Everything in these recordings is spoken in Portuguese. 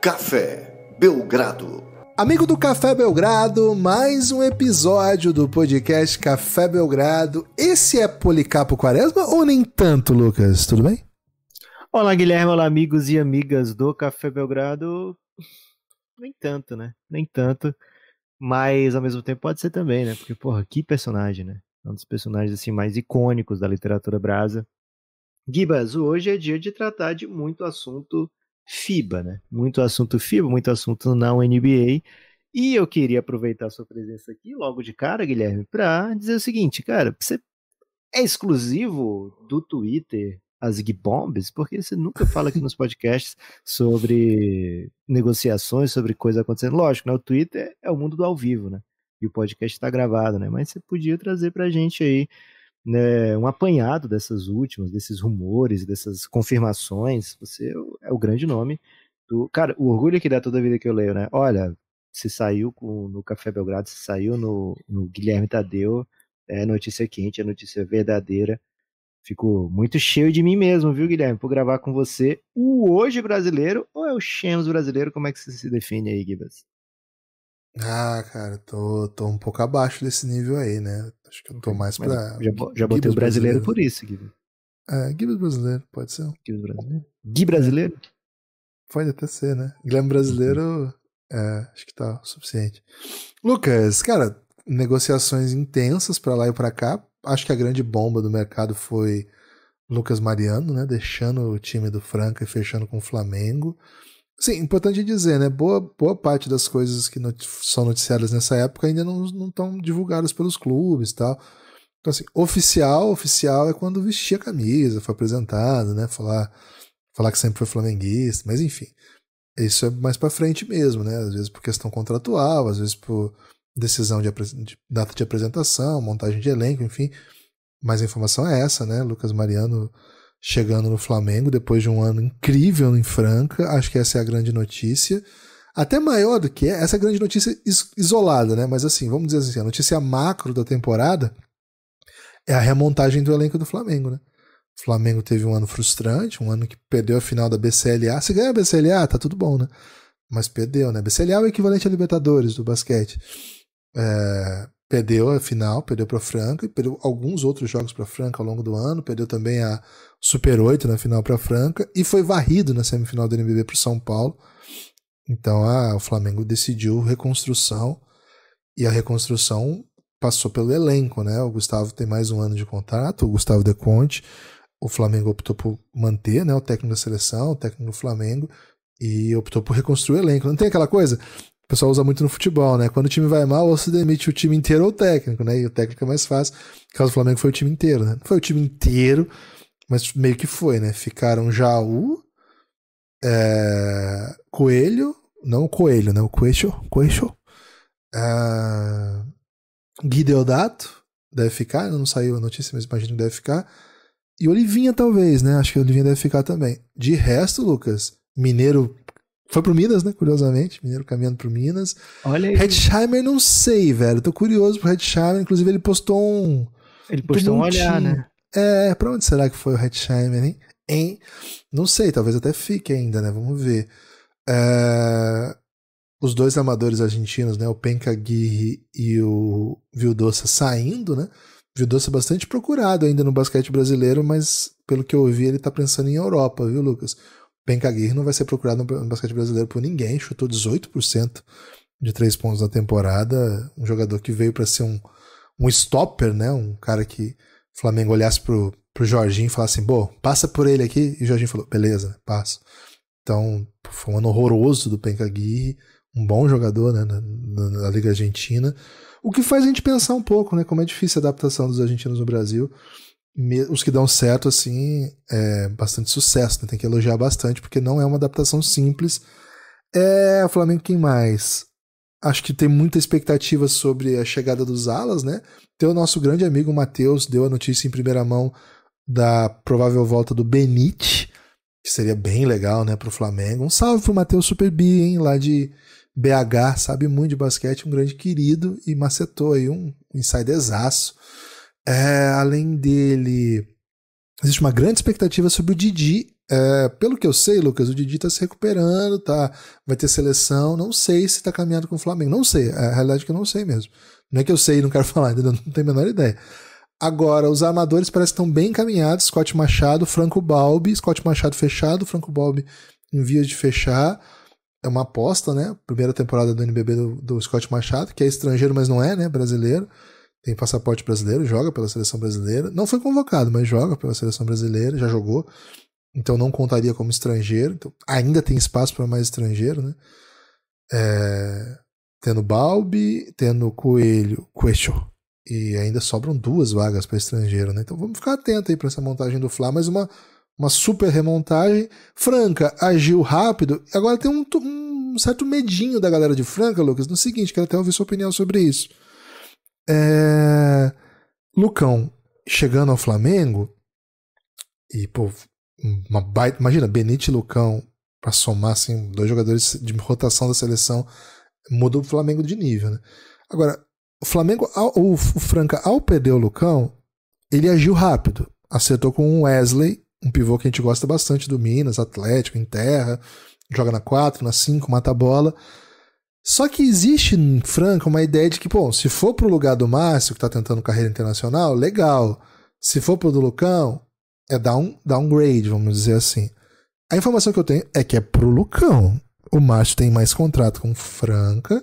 Café Belgrado. Amigo do Café Belgrado, mais um episódio do podcast Café Belgrado. Esse é Policarpo Quaresma ou nem tanto, Lucas? Tudo bem? Olá, Guilherme. Olá, amigos e amigas do Café Belgrado. Nem tanto, né? Nem tanto. Mas ao mesmo tempo pode ser também, né? Porque, porra, que personagem, né? É um dos personagens assim mais icônicos da literatura brasa. Gibas, hoje é dia de tratar de muito assunto FIBA, né? Muito assunto FIBA, muito assunto não NBA. E eu queria aproveitar a sua presença aqui logo de cara, Guilherme, para dizer o seguinte, cara, você é exclusivo do Twitter as Ig Bombs, porque você nunca fala aqui nos podcasts sobre negociações, sobre coisa acontecendo. Lógico, né? O Twitter é o mundo do ao vivo, né? E o podcast está gravado, né? Mas você podia trazer pra gente aí né, um apanhado dessas últimas, desses rumores, dessas confirmações. Você é o é grande nome do. Cara, o orgulho que dá toda a vida que eu leio, né? Olha, se saiu com, no Café Belgrado, se saiu no, no Guilherme Tadeu, é notícia quente, é notícia verdadeira. Ficou muito cheio de mim mesmo, viu, Guilherme? Por gravar com você o Hoje Brasileiro ou é o Chemos Brasileiro? Como é que você se define aí, Gibas? Ah, cara, tô, tô um pouco abaixo desse nível aí, né? Acho que eu tô mais pra. Já, já botei o brasileiro, brasileiro, por isso, Gui. É, Gui brasileiro, pode ser. Gui brasileiro? Gui brasileiro? Pode até ser, né? Guilherme brasileiro, é, acho que tá o suficiente. Lucas, cara, negociações intensas para lá e para cá. Acho que a grande bomba do mercado foi Lucas Mariano, né? Deixando o time do Franca e fechando com o Flamengo. Sim, importante dizer, né? Boa, boa parte das coisas que not são noticiadas nessa época ainda não estão divulgadas pelos clubes e tal. Então, assim, oficial, oficial é quando vestia a camisa, foi apresentado, né? Falar, falar que sempre foi flamenguista, mas enfim. Isso é mais para frente mesmo, né? Às vezes por questão contratual, às vezes por decisão de, de data de apresentação, montagem de elenco, enfim. Mas a informação é essa, né? Lucas Mariano chegando no Flamengo depois de um ano incrível em Franca. Acho que essa é a grande notícia. Até maior do que é, essa é grande notícia isolada, né? Mas assim, vamos dizer assim, a notícia macro da temporada é a remontagem do elenco do Flamengo, né? O Flamengo teve um ano frustrante, um ano que perdeu a final da BCLA. Se ganha a BCLA, tá tudo bom, né? Mas perdeu, né? BCLA é o equivalente a Libertadores do basquete. É, perdeu a final, perdeu para Franca e perdeu alguns outros jogos para Franca ao longo do ano. Perdeu também a Super 8 na né, final para Franca e foi varrido na semifinal do NBB para São Paulo. Então a o Flamengo decidiu reconstrução e a reconstrução passou pelo elenco, né? O Gustavo tem mais um ano de contrato, o Gustavo De Conte. O Flamengo optou por manter né, o técnico da seleção, o técnico do Flamengo, e optou por reconstruir o elenco. Não tem aquela coisa? O pessoal usa muito no futebol, né? Quando o time vai mal, ou se demite o time inteiro ou o técnico, né? E o técnico é mais fácil. No caso do Flamengo foi o time inteiro, né? Não foi o time inteiro, mas meio que foi, né? Ficaram Jaú, é, Coelho, não o Coelho, né? O Coelho, Coelho, é, Guideodato, deve ficar, não saiu a notícia, mas imagino que deve ficar. E Olivinha, talvez, né? Acho que Olivinha deve ficar também. De resto, Lucas, Mineiro foi pro Minas, né? Curiosamente, Mineiro caminhando pro Minas. Olha aí. Hedgeheimer, não sei, velho. Tô curioso pro Hedgeheimer. Inclusive, ele postou um. Ele postou um olhar, né? É, pra onde será que foi o Hatsheimer, hein? hein? Não sei, talvez até fique ainda, né? Vamos ver. É, os dois amadores argentinos, né? O Penca Aguirre e o Vildoça saindo, né? Vildoça é bastante procurado ainda no basquete brasileiro, mas pelo que eu ouvi, ele tá pensando em Europa, viu, Lucas? Penca Aguirre não vai ser procurado no basquete brasileiro por ninguém, chutou 18% de três pontos na temporada, um jogador que veio para ser um, um stopper, né? Um cara que Flamengo olhasse pro, pro Jorginho e falasse assim, pô, passa por ele aqui. E o Jorginho falou, beleza, passo. Então, foi um ano horroroso do Penca Aguirre, um bom jogador né, na, na, na, Liga Argentina. O que faz a gente pensar um pouco, né? Como é difícil a adaptação dos argentinos no Brasil. Me, os que dão certo, assim, é bastante sucesso, né? Tem que elogiar bastante, porque não é uma adaptação simples. É, Flamengo, quem mais? acho que tem muita expectativa sobre a chegada dos alas, né? Tem então, o nosso grande amigo Matheus, deu a notícia em primeira mão da provável volta do Benite, que seria bem legal, né, pro Flamengo. Um salve pro Matheus Superbi, hein, lá de BH, sabe muito de basquete, um grande querido e macetou aí um insiderzaço. É, além dele, existe uma grande expectativa sobre o Didi. É, pelo que eu sei, Lucas, o Didi está se recuperando, tá? Vai ter seleção. Não sei se está caminhando com o Flamengo. Não sei. É, a realidade é que eu não sei mesmo. Não é que eu sei e não quero falar, ainda Não tenho a menor ideia. Agora, os armadores parecem que estão bem encaminhados. Scott Machado, Franco Balbi. Scott Machado fechado, Franco Balbi em vias de fechar. É uma aposta, né? Primeira temporada do NBB do, do Scott Machado, que é estrangeiro, mas não é, né? Brasileiro tem passaporte brasileiro, joga pela seleção brasileira. Não foi convocado, mas joga pela seleção brasileira, já jogou. Então não contaria como estrangeiro. Então, ainda tem espaço para mais estrangeiro, né? É, tendo Balbi, tendo Coelho, Coelho. E ainda sobram duas vagas para estrangeiro, né? Então vamos ficar atento aí para essa montagem do Fla, mas uma, uma super remontagem. Franca agiu rápido. Agora tem um, um certo medinho da galera de Franca, Lucas, no seguinte, quero até ouvir sua opinião sobre isso é... Lucão chegando ao Flamengo e, pô, uma baita... imagina, Benite e Lucão para somar, assim, dois jogadores de rotação da seleção, mudou o Flamengo de nível, né? Agora, o Flamengo, o, Franca, ao perder o Lucão, ele agiu rápido. Acertou com o Wesley, um pivô que a gente gosta bastante do Minas, Atlético, em terra, joga na 4, na 5, mata a bola. Só que existe em hum, Franca uma ideia de que, bom, se for pro lugar do Márcio, que tá tentando carreira internacional, legal. Se for pro do Lucão, é down, downgrade, vamos dizer assim. A informação que eu tenho é que é pro Lucão. O Márcio tem mais contrato com Franca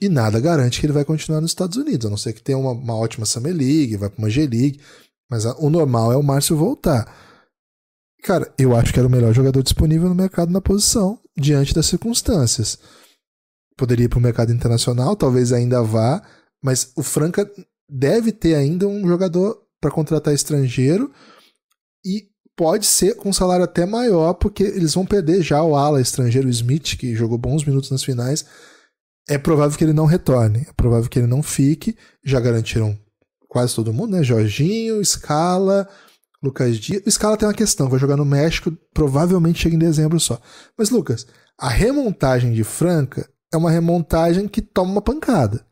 e nada garante que ele vai continuar nos Estados Unidos, a não ser que tenha uma, uma ótima Summer League, vai pra uma G-League. Mas a, o normal é o Márcio voltar. Cara, eu acho que era o melhor jogador disponível no mercado na posição, diante das circunstâncias poderia ir para o mercado internacional, talvez ainda vá, mas o Franca deve ter ainda um jogador para contratar estrangeiro e pode ser com um salário até maior, porque eles vão perder já o ala estrangeiro, o Smith, que jogou bons minutos nas finais. É provável que ele não retorne, é provável que ele não fique. Já garantiram quase todo mundo, né? Jorginho, Scala, Lucas Dias. O Scala tem uma questão, vai jogar no México, provavelmente chega em dezembro só. Mas, Lucas, a remontagem de Franca é uma remontagem que toma uma pancada.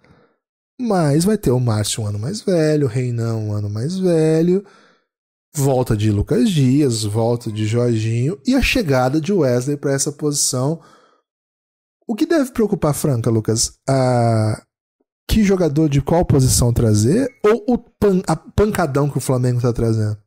Mas vai ter o Márcio um ano mais velho, o Reinão um ano mais velho, volta de Lucas Dias, volta de Jorginho e a chegada de Wesley para essa posição. O que deve preocupar Franca, Lucas? Ah, que jogador de qual posição trazer ou o pan, a pancadão que o Flamengo está trazendo?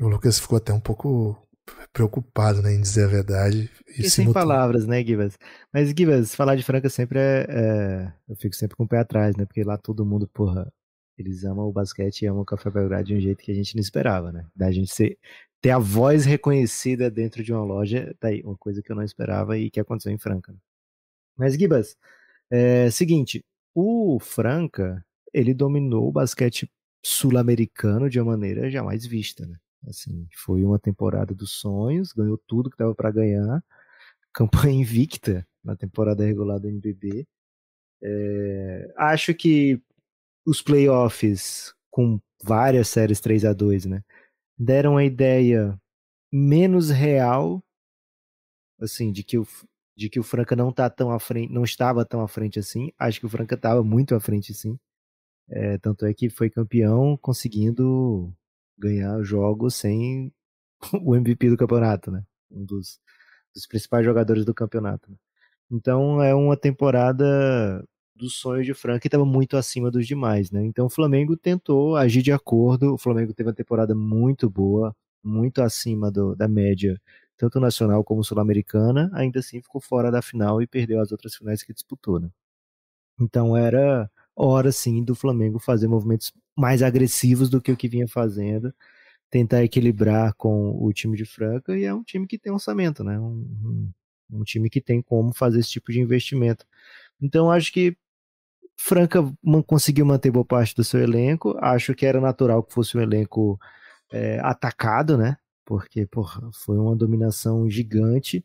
O Lucas ficou até um pouco preocupado né, em dizer a verdade. E, sem palavras, né, Gibas? Mas, Gibas, falar de Franca sempre é, é, Eu fico sempre com o pé atrás, né? Porque lá todo mundo, porra, eles amam o basquete e amam o Café Belgrado de um jeito que a gente não esperava, né? Da gente ser, ter a voz reconhecida dentro de uma loja, tá aí, uma coisa que eu não esperava e que aconteceu em Franca. Né? Mas, Gibas, é, seguinte, o Franca, ele dominou o basquete sul-americano de uma maneira jamais vista, né? Assim, foi uma temporada dos sonhos, ganhou tudo que dava para ganhar, campanha invicta na temporada regular do NBB. É, eh, acho que os playoffs com várias séries 3 a 2 né, deram a ideia menos real, assim, de que o de que o Franca não tá tão à frente, não estava tão à frente assim. Acho que o Franca estava muito à frente, sim. É, tanto é que foi campeão conseguindo ganhar jogos sem o MVP do campeonato, né? Um dos, dos principais jogadores do campeonato. Né? Então é uma temporada do sonho de Frank que estava muito acima dos demais, né? Então o Flamengo tentou agir de acordo. O Flamengo teve uma temporada muito boa, muito acima do, da média, tanto nacional como sul-americana. Ainda assim ficou fora da final e perdeu as outras finais que disputou, né? Então era hora sim do Flamengo fazer movimentos mais agressivos do que o que vinha fazendo, tentar equilibrar com o time de Franca, e é um time que tem orçamento, né? Um, um time que tem como fazer esse tipo de investimento. Então acho que Franca conseguiu manter boa parte do seu elenco, acho que era natural que fosse um elenco é, atacado, né? Porque porra, foi uma dominação gigante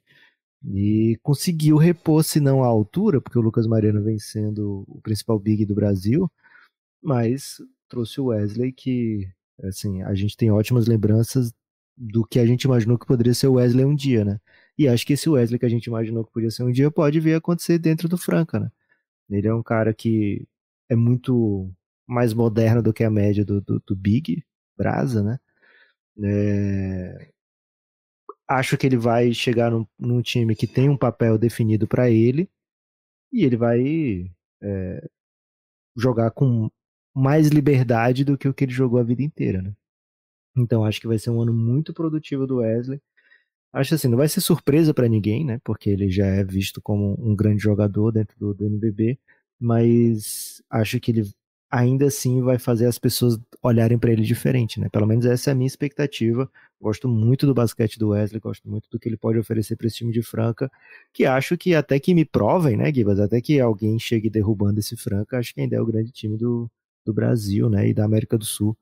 e conseguiu repor, se não à altura, porque o Lucas Mariano vem sendo o principal big do Brasil, mas trouxe o Wesley, que assim, a gente tem ótimas lembranças do que a gente imaginou que poderia ser o Wesley um dia, né? E acho que esse Wesley que a gente imaginou que podia ser um dia pode vir a acontecer dentro do Franca, né? Ele é um cara que é muito mais moderno do que a média do, do, do Big, Brasa, né? É... Acho que ele vai chegar num, num, time que tem um papel definido para ele e ele vai é, jogar com mais liberdade do que o que ele jogou a vida inteira, né? Então acho que vai ser um ano muito produtivo do Wesley. Acho assim, não vai ser surpresa para ninguém, né? Porque ele já é visto como um grande jogador dentro do, do NBB, mas acho que ele ainda assim vai fazer as pessoas olharem para ele diferente, né? Pelo menos essa é a minha expectativa. Gosto muito do basquete do Wesley, gosto muito do que ele pode oferecer para esse time de Franca, que acho que até que me provem, né, Gibas? Até que alguém chegue derrubando esse Franca, acho que ainda é o grande time do, do Brasil né, e da América do Sul.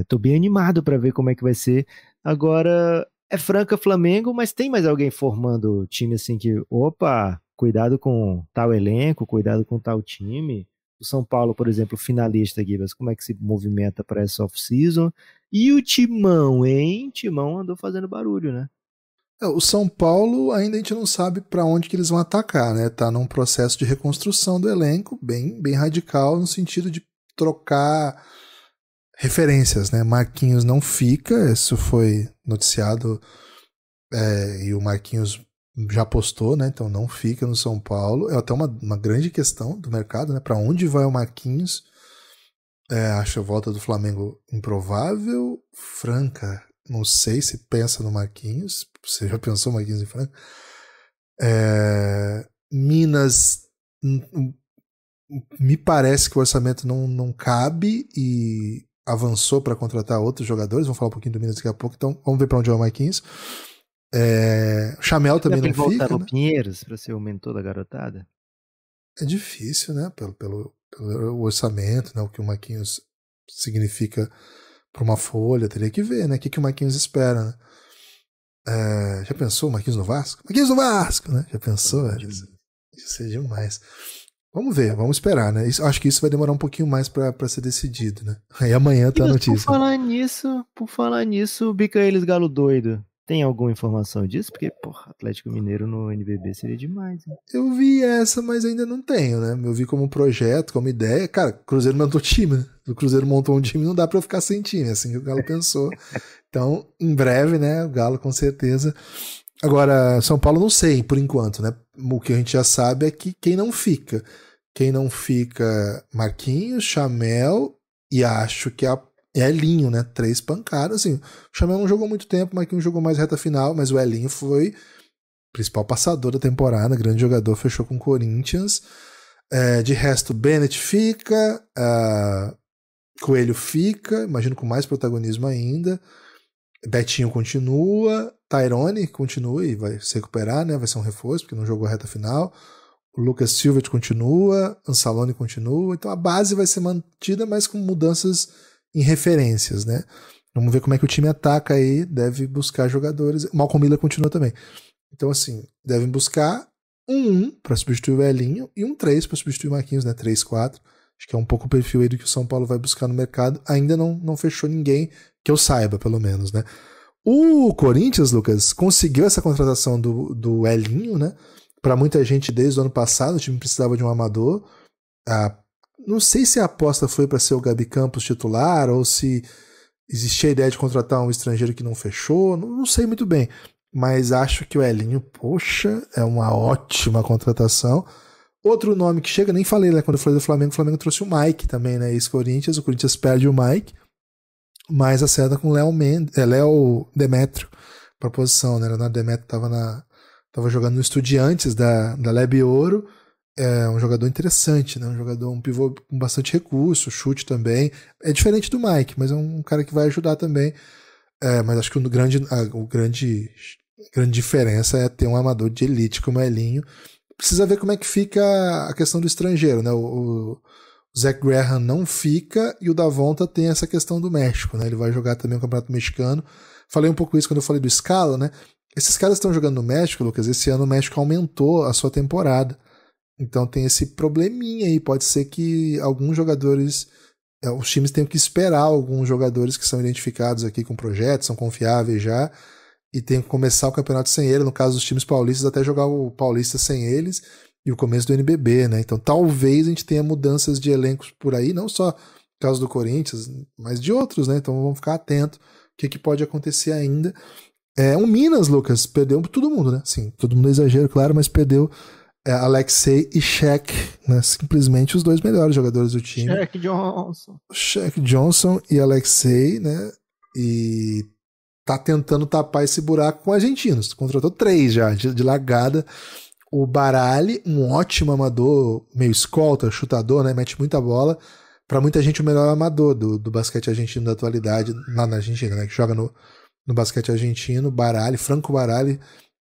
Estou é, bem animado para ver como é que vai ser. Agora, é Franca Flamengo, mas tem mais alguém formando time assim que, opa, cuidado com tal elenco, cuidado com tal time. O São Paulo, por exemplo, finalista, Gibas, como é que se movimenta para essa off-season? E o Timão, hein? Timão andou fazendo barulho, né? É, o São Paulo ainda a gente não sabe para onde que eles vão atacar, né? Tá num processo de reconstrução do elenco bem, bem radical no sentido de trocar referências, né? Marquinhos não fica, isso foi noticiado é, e o Marquinhos já postou, né? Então não fica no São Paulo. É até uma, uma grande questão do mercado, né? Para onde vai o Marquinhos? É, acho a volta do Flamengo improvável. Franca, não sei se pensa no Marquinhos. Você já pensou Marquinhos e Franco? É, Minas hum, hum, me parece que o orçamento não, não cabe e avançou para contratar outros jogadores. Vamos falar um pouquinho do Minas daqui a pouco, então vamos ver para onde é o Marquinhos. É, Chamel também não fica. Voltar né? o Pinheiros para ser o mentor da garotada? É difícil, né? Pelo, pelo, pelo orçamento, né? o que o Marquinhos significa para uma folha, teria que ver, né? O que, que o Marquinhos espera, né? Uh, já pensou o Marquinhos no Vasco? Marquinhos no Vasco, né? Já pensou? É, isso, é demais. Vamos ver, vamos esperar, né? Isso, acho que isso vai demorar um pouquinho mais para ser decidido, né? Aí amanhã tá a notícia. Por falar nisso, por falar nisso, bica eles galo doido. Tem alguma informação disso? Porque, porra, Atlético Mineiro no NBB seria demais. Eu vi essa, mas ainda não tenho, né? Eu vi como projeto, como ideia. Cara, Cruzeiro montou time, né? O Cruzeiro montou um time, não dá para eu ficar sem time, é assim que o Galo pensou. Então, em breve, né? O Galo com certeza Agora, São Paulo não sei por enquanto, né? O que a gente já sabe é que quem não fica. Quem não fica, Marquinhos, Chamel e acho que a é Elinho, né? Três pancadas, assim. O Chamel não jogou muito tempo, mas que não jogou mais reta final, mas o Elinho foi principal passador da temporada, grande jogador, fechou com o Corinthians. É, de resto, Bennett fica, Coelho fica, imagino com mais protagonismo ainda. Betinho continua, Tyrone continua e vai se recuperar, né? Vai ser um reforço, porque não jogou a reta final. O Lucas Silva continua, Ansalone continua, então a base vai ser mantida, mas com mudanças em referências, né? Vamos ver como é que o time ataca aí, deve buscar jogadores. Malcolm Miller continua também. Então, assim, devem buscar um 1 para substituir o Elinho e um 3 para substituir o Marquinhos, né? 3, 4. Acho que é um pouco o perfil aí do que o São Paulo vai buscar no mercado. Ainda não, não fechou ninguém, que eu saiba, pelo menos, né? O Corinthians, Lucas, conseguiu essa contratação do, do Elinho, né? Para muita gente desde o ano passado, o time precisava de um amador. A ah, não sei se a aposta foi para ser o Gabi Campos titular ou se existia a ideia de contratar um estrangeiro que não fechou, não, não sei muito bem. Mas acho que o Elinho, poxa, é uma ótima contratação. Outro nome que chega, nem falei né, quando eu falei do Flamengo, o Flamengo trouxe o Mike também, né? Ex-Corinthians, o Corinthians perde o Mike, mas acerta com o Léo, é, Demetrio para posição, né? Leonardo Demetrio estava na, tava jogando no Estudiantes da, da Leb Ouro, é um jogador interessante, né? Um jogador, um pivô com bastante recurso, chute também. É diferente do Mike, mas é um cara que vai ajudar também. É, mas acho que o grande, a, o grande, grande diferença é ter um armador de elite como o Elinho. Precisa ver como é que fica a questão do estrangeiro, né? O, o Zach Graham não fica e o Davonta tem essa questão do México, né? Ele vai jogar também o Campeonato Mexicano. Falei um pouco isso quando eu falei do Scala, né? Esses caras estão jogando no México, Lucas. Esse ano o México aumentou a sua temporada. Então tem esse probleminha aí. Pode ser que alguns jogadores, é, os times tenham que esperar alguns jogadores que são identificados aqui com projetos, são confiáveis já, e tenham que começar o campeonato sem ele. No caso dos times paulistas, até jogar o paulista sem eles e o começo do NBB, né? Então talvez a gente tenha mudanças de elencos por aí, não só no caso do Corinthians, mas de outros, né? Então vamos ficar atento o que, que pode acontecer ainda. É, o Minas, Lucas, perdeu todo mundo, né? Sim, todo mundo é exagero, claro, mas perdeu é Alexei e Shaq, né? Simplesmente os dois melhores jogadores do time. Shaq Johnson. Shaq Johnson e Alexei, né? E tá tentando tapar esse buraco com argentinos. Contratou três já, de, de largada. O Barali, um ótimo amador, meio escolta, chutador, né? Mete muita bola. Para muita gente, o melhor amador do, do basquete argentino da atualidade, lá na Argentina, né? Que joga no, no basquete argentino. Barali, Franco Barali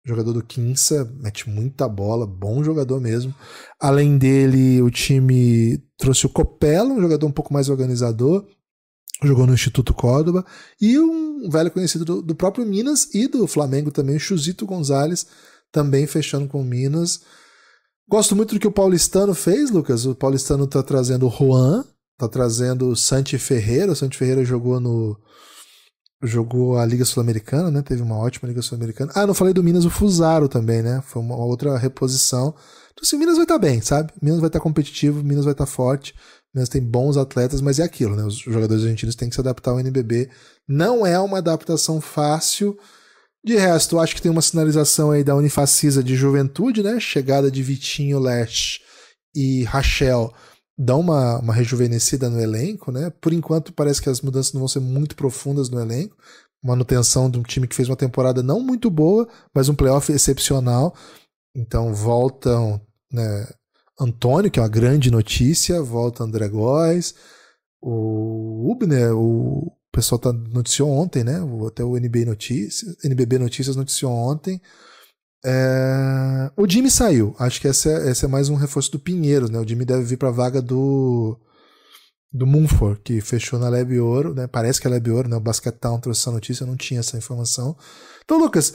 jogador do Quinça, mete muita bola, bom jogador mesmo. Além dele, o time trouxe o Copello, um jogador um pouco mais organizador, jogou no Instituto Córdoba, e um velho conhecido do, do próprio Minas e do Flamengo também, o Chuzito Gonzalez, também fechando com o Minas. Gosto muito do que o Paulistano fez, Lucas. O Paulistano tá trazendo o Juan, tá trazendo o Santi Ferreira. O Santi Ferreira jogou no, jogou a Liga Sul-Americana, né? Teve uma ótima Liga Sul-Americana. Ah, não falei do Minas, o Fusaro também, né? Foi uma outra reposição. Então, assim, Minas vai estar tá bem, sabe? Minas vai estar tá competitivo, Minas vai estar tá forte. Minas tem bons atletas, mas é aquilo, né? Os jogadores argentinos têm que se adaptar ao NBB. Não é uma adaptação fácil. De resto, eu acho que tem uma sinalização aí da Unifacisa de juventude, né? Chegada de Vitinho Leste e Rachel dão uma, uma rejuvenescida no elenco, né? Por enquanto parece que as mudanças não vão ser muito profundas no elenco. Manutenção de um time que fez uma temporada não muito boa, mas um playoff excepcional. Então voltam né, Antônio, que é uma grande notícia, volta André Góes, o Ubner, o pessoal tá, noticiou ontem, né? Até o NBA Notícias, NBB Notícias noticiou ontem. É... O Jimmy saiu. Acho que esse é, esse é mais um reforço do Pinheiro. né? O Jimmy deve vir para a vaga do do Munford, que fechou na Leb Ouro, né? Parece que é Leb Ouro, né? O Basket Town trouxe essa notícia, eu não tinha essa informação. Então, Lucas,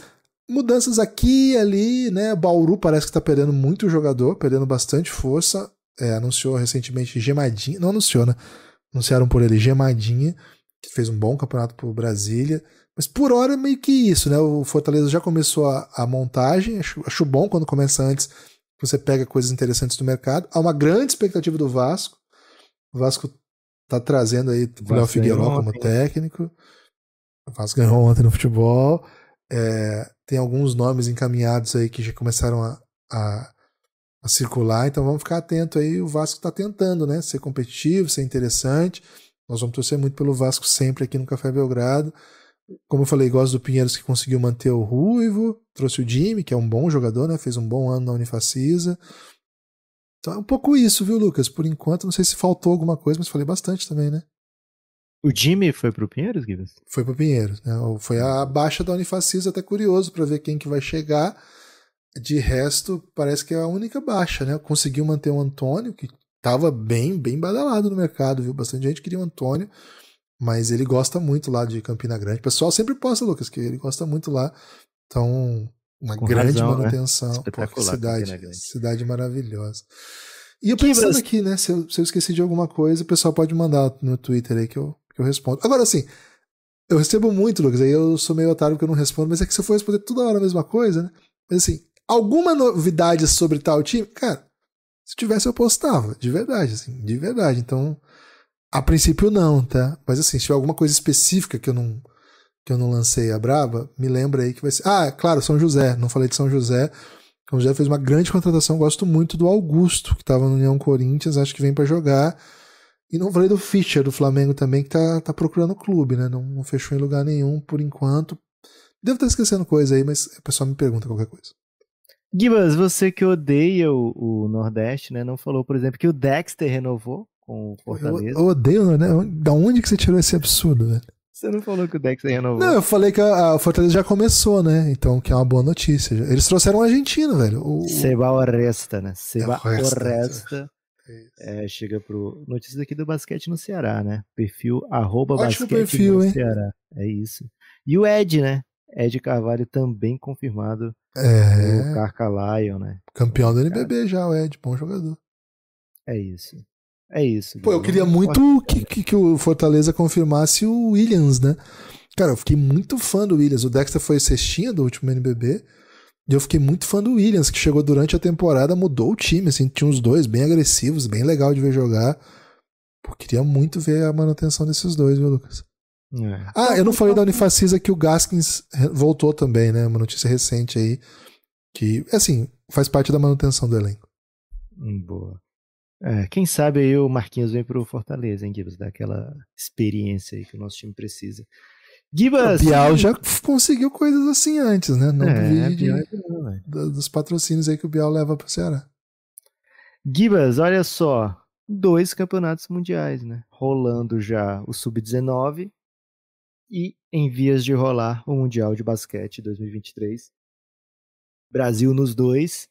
mudanças aqui e ali, né? Bauru parece que está perdendo muito jogador, perdendo bastante força. É, anunciou recentemente Gemadinha, não anunciou, né? Anunciaram por ele Gemadinha, que fez um bom campeonato o Brasília. Mas por hora é meio que isso, né? O Fortaleza já começou a, a montagem, acho, acho bom quando começa antes, você pega coisas interessantes do mercado. Há uma grande expectativa do Vasco. O Vasco tá trazendo aí o Léo Figueiró como técnico. O Vasco ganhou ontem no futebol. É, tem alguns nomes encaminhados aí que já começaram a, a, a, circular, então vamos ficar atento aí. O Vasco tá tentando, né? Ser competitivo, ser interessante. Nós vamos torcer muito pelo Vasco sempre aqui no Café Belgrado como eu falei, gosto do Pinheiros que conseguiu manter o Ruivo, trouxe o Jimmy, que é um bom jogador, né? Fez um bom ano na Unifacisa. Então é um pouco isso, viu, Lucas? Por enquanto, não sei se faltou alguma coisa, mas falei bastante também, né? O Jimmy foi pro Pinheiros, Guilherme? Foi pro Pinheiros, né? Foi a baixa da Unifacisa, até curioso para ver quem que vai chegar. De resto, parece que é a única baixa, né? Conseguiu manter o Antônio, que tava bem, bem badalado no mercado, viu? Bastante gente queria o Antônio. Mas ele gosta muito lá de Campina Grande. O pessoal sempre posta, Lucas, que ele gosta muito lá. Então, uma Com grande razão, né? manutenção. Né? Pô, que cidade, cidade maravilhosa. E eu pensando aqui, né? Se eu, se eu, esqueci de alguma coisa, o pessoal pode mandar no Twitter aí que eu, que eu respondo. Agora, assim, eu recebo muito, Lucas, aí eu sou meio otário porque eu não respondo, mas é que se eu for responder toda hora a mesma coisa, né? Mas assim, alguma novidade sobre tal time, cara, se tivesse eu postava, de verdade, assim, de verdade. Então, a princípio não, tá? Mas assim, se tiver alguma coisa específica que eu não que eu não lancei a Brava, me lembra aí que vai ser. Ah, é claro, São José. Não falei de São José. São José fez uma grande contratação. Gosto muito do Augusto, que estava no União Corinthians. Acho que vem para jogar. E não falei do Fischer, do Flamengo também, que tá, tá procurando o clube, né? Não, não fechou em lugar nenhum por enquanto. Devo estar esquecendo coisa aí, mas o pessoal me pergunta qualquer coisa. Gibas, você que odeia o, o, Nordeste, né? Não falou, por exemplo, que o Dexter renovou? com o Fortaleza. Eu, eu odeio, né? Da onde que você tirou esse absurdo, velho? Você não falou que o Dex renovou. Não, eu falei que o a, Fortaleza já começou, né? Então, que é uma boa notícia. Eles trouxeram um argentino, velho. O... Seba Oresta, né? Seba é Oresta. Oresta. É. é, chega pro. Notícias aqui do basquete no Ceará, né? Perfil arroba Ótimo basquete perfil, no hein? Ceará. É isso. E o Ed, né? Ed Carvalho também confirmado. É. O Carca Lion, né? Campeão do NBB já, o Ed. Bom jogador. É isso. É isso. Pô, eu queria muito que, que, que, o Fortaleza confirmasse o Williams, né? Cara, eu fiquei muito fã do Williams. O Dexter foi cestinha do último NBB. E eu fiquei muito fã do Williams, que chegou durante a temporada, mudou o time, assim, tinha uns dois bem agressivos, bem legal de ver jogar. Pô, queria muito ver a manutenção desses dois, viu, Lucas? É. Ah, eu não falei da Unifacisa que o Gaskins voltou também, né? Uma notícia recente aí. Que, assim, faz parte da manutenção do elenco. Boa. É, quem sabe aí o Marquinhos vem pro Fortaleza, hein, Gibas? Daquela experiência aí que o nosso time precisa. Gibas! O Bial já conseguiu coisas assim antes, né? Não é, de, é né, dos patrocínios aí que o Bial leva pro Ceará. Gibas, olha só. Dois campeonatos mundiais, né? Rolando já o Sub-19 e em vias de rolar o Mundial de Basquete 2023. Brasil nos dois.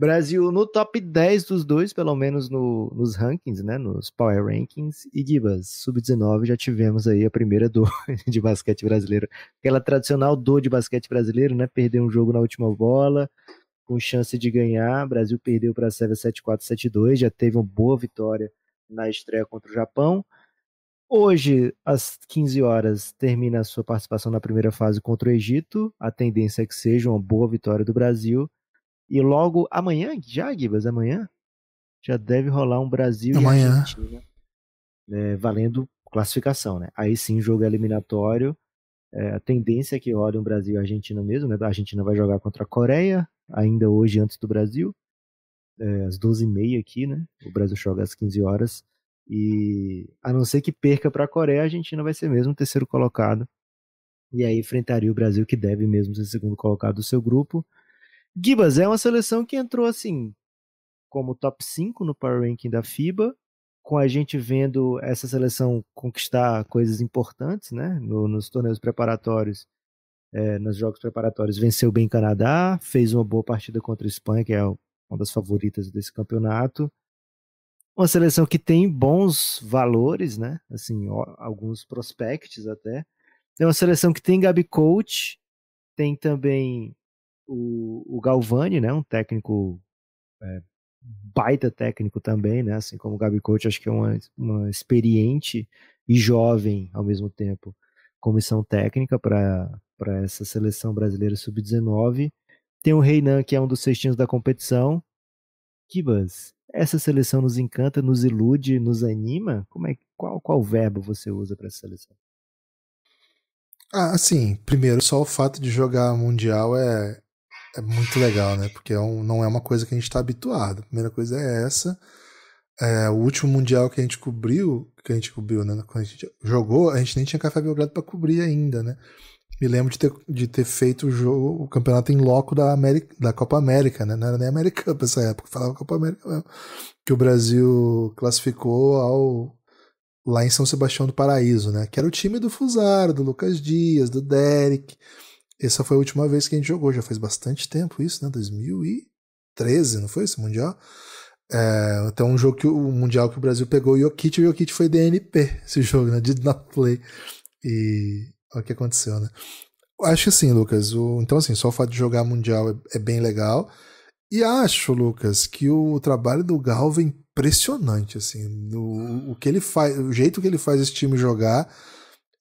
Brasil no top 10 dos dois, pelo menos no, nos rankings, né? Nos Power Rankings. E Gibas, sub-19, já tivemos aí a primeira dor de basquete brasileiro. Aquela tradicional dor de basquete brasileiro, né? Perder um jogo na última bola, com chance de ganhar. Brasil perdeu para a Sérvia 7-4-7-2, já teve uma boa vitória na estreia contra o Japão. Hoje, às 15 horas, termina a sua participação na primeira fase contra o Egito. A tendência é que seja uma boa vitória do Brasil. E logo amanhã, já, Gibas, amanhã, já deve rolar um Brasil amanhã. e Argentina né, valendo classificação, né? Aí sim, jogo eliminatório. É, a tendência é que role um Brasil e Argentina mesmo, né? A Argentina vai jogar contra a Coreia, ainda hoje antes do Brasil, é, às 12h30 aqui, né? O Brasil joga às 15 horas. E a não ser que perca para a Coreia, a Argentina vai ser mesmo o terceiro colocado. E aí enfrentaria o Brasil, que deve mesmo ser segundo colocado do seu grupo. Gibas é uma seleção que entrou assim, como top 5 no Power Ranking da FIBA, com a gente vendo essa seleção conquistar coisas importantes, né? No, nos torneios preparatórios, é, nos jogos preparatórios, venceu bem o Canadá, fez uma boa partida contra a Espanha, que é uma das favoritas desse campeonato. Uma seleção que tem bons valores, né? Assim, ó, alguns prospects até. É uma seleção que tem Gabi Coach, tem também o, o Galvani, né, um técnico é, baita técnico também, né, assim como o Gabi Coach, acho que é uma, uma experiente e jovem ao mesmo tempo comissão técnica para essa seleção brasileira sub-19. Tem o Reinan, que é um dos cestinhos da competição. Kibas, essa seleção nos encanta, nos ilude, nos anima? Como é qual qual verbo você usa para essa seleção? Ah, sim, primeiro só o fato de jogar mundial é é muito legal, né? Porque é um, não é uma coisa que a gente está habituado. A primeira coisa é essa. É, o último mundial que a gente cobriu, que a gente cobriu, né? Quando a gente jogou, a gente nem tinha Café Belgrado para cobrir ainda, né? Me lembro de ter, de ter feito o, jogo, o campeonato em loco da, América, da Copa América, né? Não era nem América Cup essa época, falava Copa América mesmo. Que o Brasil classificou ao lá em São Sebastião do Paraíso, né? Que era o time do Fusaro, do Lucas Dias, do Derek. Essa foi a última vez que a gente jogou, já faz bastante tempo isso, né? 2013, não foi esse Mundial? É, então, um jogo que o Mundial que o Brasil pegou o Jokic, o Jokic foi DNP, esse jogo, né? Did not play. E olha o que aconteceu, né? Acho que sim, Lucas. O, então, assim, só o fato de jogar Mundial é, é bem legal. E acho, Lucas, que o trabalho do Galva é impressionante, assim. O, o que ele faz, o jeito que ele faz esse time jogar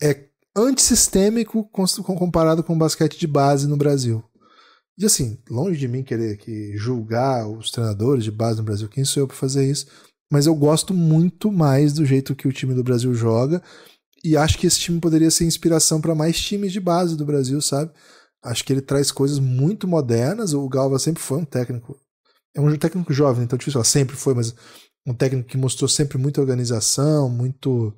é antissistêmico comparado com o basquete de base no Brasil. E assim, longe de mim querer que julgar os treinadores de base no Brasil, quem sou eu para fazer isso, mas eu gosto muito mais do jeito que o time do Brasil joga e acho que esse time poderia ser inspiração para mais times de base do Brasil, sabe? Acho que ele traz coisas muito modernas. O Galva sempre foi um técnico, é um técnico jovem, então difícil Ela sempre foi, mas um técnico que mostrou sempre muita organização, muito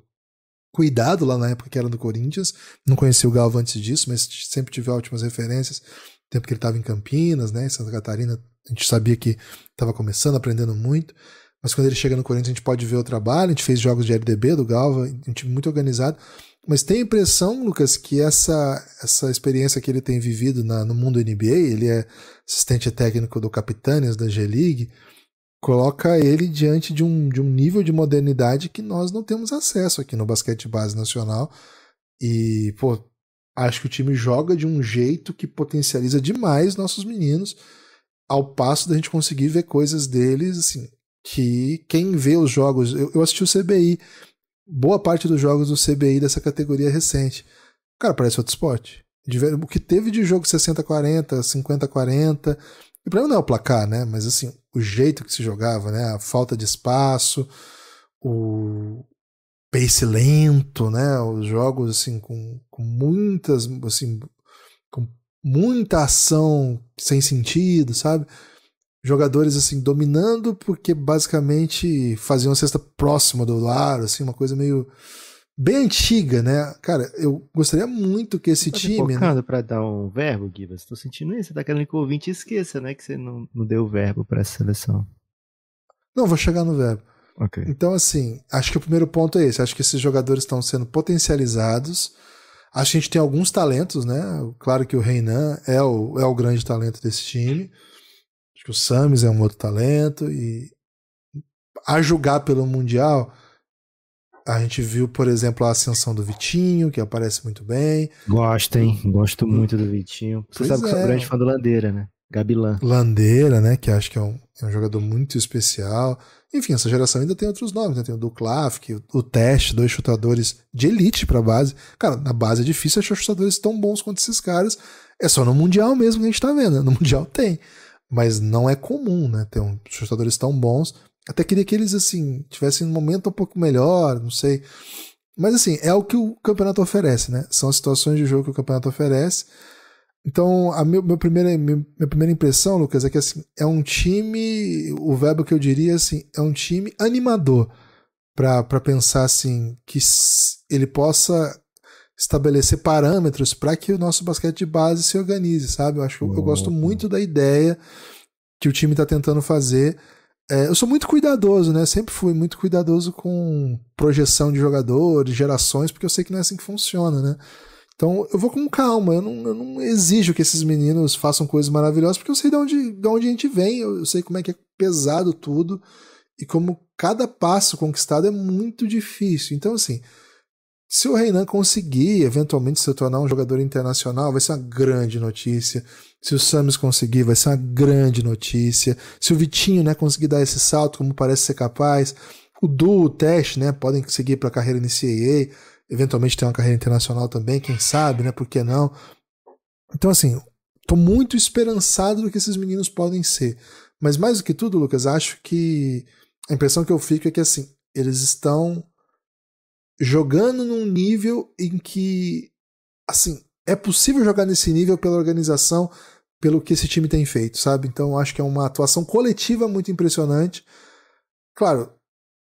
cuidado lá na época que era do Corinthians. Não conheci o Galvão antes disso, mas sempre tive ótimas referências. tempo que ele estava em Campinas, né, em Santa Catarina, a gente sabia que estava começando, aprendendo muito. Mas quando ele chega no Corinthians, a gente pode ver o trabalho. A gente fez jogos de LDB do Galva, um time muito organizado. Mas tem a impressão, Lucas, que essa, essa experiência que ele tem vivido na, no mundo NBA, ele é assistente técnico do Capitanes da G-League, coloca ele diante de um, de um nível de modernidade que nós não temos acesso aqui no basquete base nacional. E, pô, acho que o time joga de um jeito que potencializa demais nossos meninos, ao passo da gente conseguir ver coisas deles, assim, que quem vê os jogos. Eu, eu assisti o CBI, boa parte dos jogos do CBI dessa categoria recente. Cara, parece outro esporte. O que teve de jogo 60-40, 50-40 o problema não é o placar, né? Mas assim, o jeito que se jogava, né? A falta de espaço, o pace lento, né? Os jogos assim com, com muitas assim com muita ação sem sentido, sabe? Jogadores assim dominando porque basicamente faziam a cesta próxima do lar, assim, uma coisa meio bem antiga, né? Cara, eu gostaria muito que esse você tá time. Né? para dar um verbo, Gui, você tá sentindo isso? Você tá querendo que o ouvinte esqueça, né? Que você não, não deu verbo para essa seleção. Não, vou chegar no verbo. Okay. Então, assim, acho que o primeiro ponto é esse. Acho que esses jogadores estão sendo potencializados. Acho que a gente tem alguns talentos, né? Claro que o Reinan é o, é o grande talento desse time. Acho que o Sames é um outro talento. E a julgar pelo Mundial, a gente viu, por exemplo, a ascensão do Vitinho, que aparece muito bem. Gosto, hein? Gosto muito do Vitinho. Você pois sabe que é. sou grande fã do Landeira, né? Gabilan. Landeira, né? Que acho que é um, é um, jogador muito especial. Enfim, essa geração ainda tem outros nomes, né? Tem o Duklafk, que o Teste, dois chutadores de elite pra base. Cara, na base é difícil achar chutadores tão bons quanto esses caras. É só no Mundial mesmo que a gente tá vendo. Né? No Mundial tem. Mas não é comum, né? Ter um, chutadores tão bons. Até queria que eles, assim, tivessem um momento um pouco melhor, não sei. Mas, assim, é o que o campeonato oferece, né? São as situações de jogo que o campeonato oferece. Então, a meu, meu primeira, minha, minha primeira impressão, Lucas, é que, assim, é um time. O verbo que eu diria, assim, é um time animador. para pensar, assim, que ele possa estabelecer parâmetros para que o nosso basquete de base se organize, sabe? Eu acho eu gosto muito da ideia que o time está tentando fazer. É, eu sou muito cuidadoso, né? Sempre fui muito cuidadoso com projeção de jogadores, gerações, porque eu sei que não é assim que funciona, né? Então eu vou com calma, eu não, eu não exijo que esses meninos façam coisas maravilhosas, porque eu sei de onde, de onde a gente vem, eu, eu sei como é que é pesado tudo e como cada passo conquistado é muito difícil. Então, assim, se o Reinan conseguir eventualmente se tornar um jogador internacional, vai ser uma grande notícia. Se o Samus conseguir, vai ser uma grande notícia. Se o Vitinho né, conseguir dar esse salto, como parece ser capaz. O Du, o Teste, né, podem seguir para a carreira NCAA. Eventualmente ter uma carreira internacional também, quem sabe, né? Por que não? Então, assim, tô muito esperançado do que esses meninos podem ser. Mas mais do que tudo, Lucas, acho que a impressão que eu fico é que, assim, eles estão jogando num nível em que, assim, é possível jogar nesse nível pela organização, pelo que esse time tem feito, sabe? Então acho que é uma atuação coletiva muito impressionante. Claro,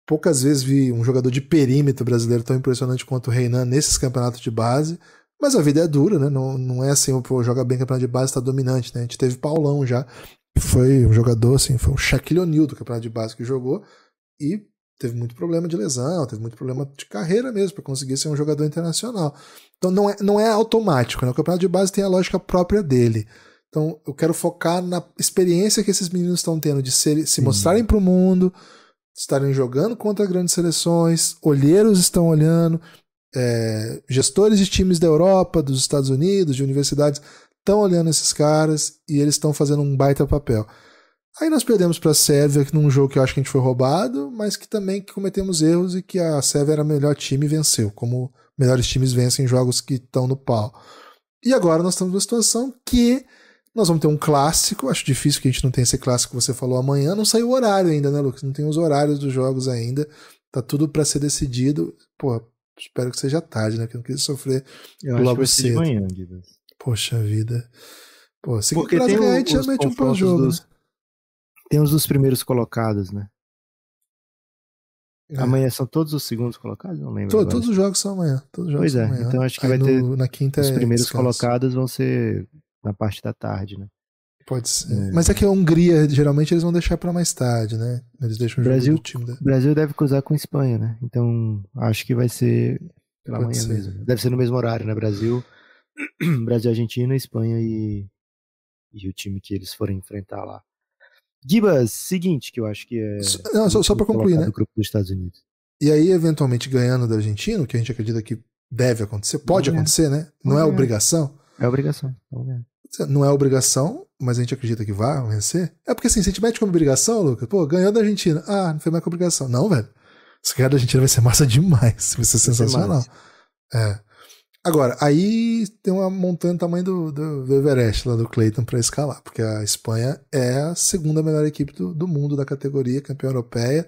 poucas vezes vi um jogador de perímetro brasileiro tão impressionante quanto o Reinan nesses campeonatos de base, mas a vida é dura, né? Não, não é assim, pô, joga bem campeonato de base, está dominante, né? A gente teve Paulão já, que foi um jogador, assim, foi um Shaquille O'Neal do campeonato de base que jogou, e teve muito problema de lesão, teve muito problema de carreira mesmo para conseguir ser um jogador internacional. Então não é, não é automático, né? O campeonato de base tem a lógica própria dele. Então eu quero focar na experiência que esses meninos estão tendo de ser, se mostrarem para o mundo, estarem jogando contra grandes seleções, olheiros estão olhando, é, gestores de times da Europa, dos Estados Unidos, de universidades estão olhando esses caras e eles estão fazendo um baita papel. Aí nós perdemos para a Sérvia num jogo que eu acho que a gente foi roubado, mas que também que cometemos erros e que a Sérvia era o melhor time e venceu, como melhores times vencem jogos que estão no pau. E agora nós estamos numa situação que nós vamos ter um clássico, acho difícil que a gente não tenha esse clássico que você falou amanhã, não saiu o horário ainda, né, Lucas? Não tem os horários dos jogos ainda, tá tudo para ser decidido. Pô, espero que seja tarde, né? Que eu não quis sofrer eu logo acho cedo. Amanhã, Poxa vida. Pô, se Porque tem a gente os, mete um pão jogo. Dos... Né? tem os dos primeiros colocados, né? É. Amanhã são todos os segundos colocados? Não lembro. Todo, todos os jogos são amanhã. Todos os jogos pois é, amanhã. então acho que Aí vai no, ter. Na quinta os é primeiros descanso. colocados vão ser na parte da tarde, né? Pode ser. É. Mas é que a Hungria, geralmente, eles vão deixar para mais tarde, né? Eles deixam o Brasil, time. Da... Brasil deve cruzar com a Espanha, né? Então acho que vai ser pela Pode manhã ser. mesmo. Deve ser no mesmo horário, né? Brasil, Brasil, Argentina, Espanha e... e o time que eles forem enfrentar lá. Gibas, seguinte, que eu acho que é. Não, só, só para concluir, né? grupo dos Estados Unidos. E aí, eventualmente, ganhando da Argentina, o que a gente acredita que deve acontecer, pode acontecer, né? Não é obrigação. É obrigação. Não é obrigação, mas a gente acredita que vai vencer. É porque assim, se a gente mete como obrigação, Lucas, pô, ganhou da Argentina. Ah, não foi mais que obrigação. Não, velho. Se ganhar da Argentina vai ser massa demais. Vai ser vai sensacional. Ser é. Agora, aí tem uma montanha do tamanho do, do, do Everest lá do Clayton para escalar, porque a Espanha é a segunda melhor equipe do, do mundo da categoria, campeã europeia.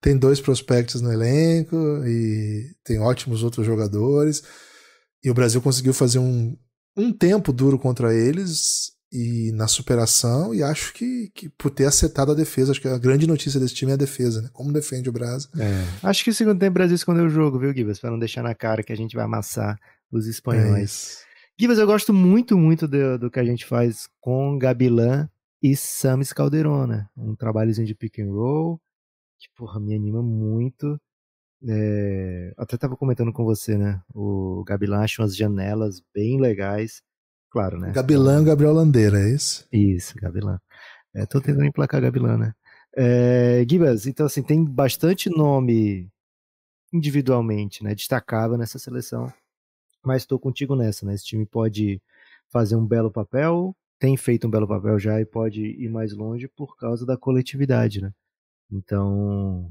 Tem dois prospectos no elenco e tem ótimos outros jogadores. E o Brasil conseguiu fazer um, um tempo duro contra eles e na superação. E acho que, que por ter acertado a defesa, acho que a grande notícia desse time é a defesa, né? Como defende o Brasil. É. Acho que o segundo tempo o Brasil escondeu o jogo, viu, Gibas? Para não deixar na cara que a gente vai amassar os é espanhóis. É eu gosto muito, muito do, do que a gente faz com Gabilan e Samis Calderona. Um trabalhozinho de pick and roll, que, porra, me anima muito. É, até tava comentando com você, né? O Gabilan acha umas janelas bem legais. Claro, né? Gabilan, então Gabriel Landeira, é isso? Isso, Gabilan. É, tô tentando emplacar Gabilan, né? É, Gibas, então assim, tem bastante nome individualmente, né? Destacava nessa seleção mas estou contigo nessa, né? Esse time pode fazer um belo papel, tem feito um belo papel já e pode ir mais longe por causa da coletividade, né? Então,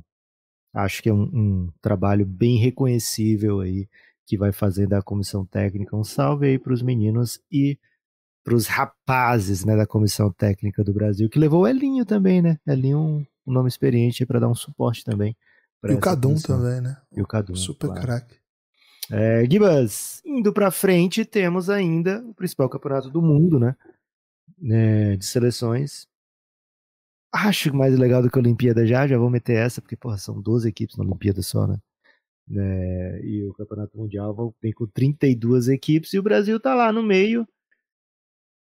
acho que é um, um trabalho bem reconhecível aí que vai fazer da comissão técnica. Um salve aí para os meninos e para os rapazes, né, da comissão técnica do Brasil, que levou o Elinho também, né? Elinho, um, um nome experiente para dar um suporte também. E o Cadum também, né? E o Cadum. Super claro. craque. É, Gibas, indo para frente, temos ainda o principal campeonato do mundo, né? É, de seleções. Acho mais legal do que a Olimpíada já, já vou meter essa, porque porra, são 12 equipes na Olimpíada só, né? É, e o Campeonato Mundial vem com 32 equipes e o Brasil tá lá no meio.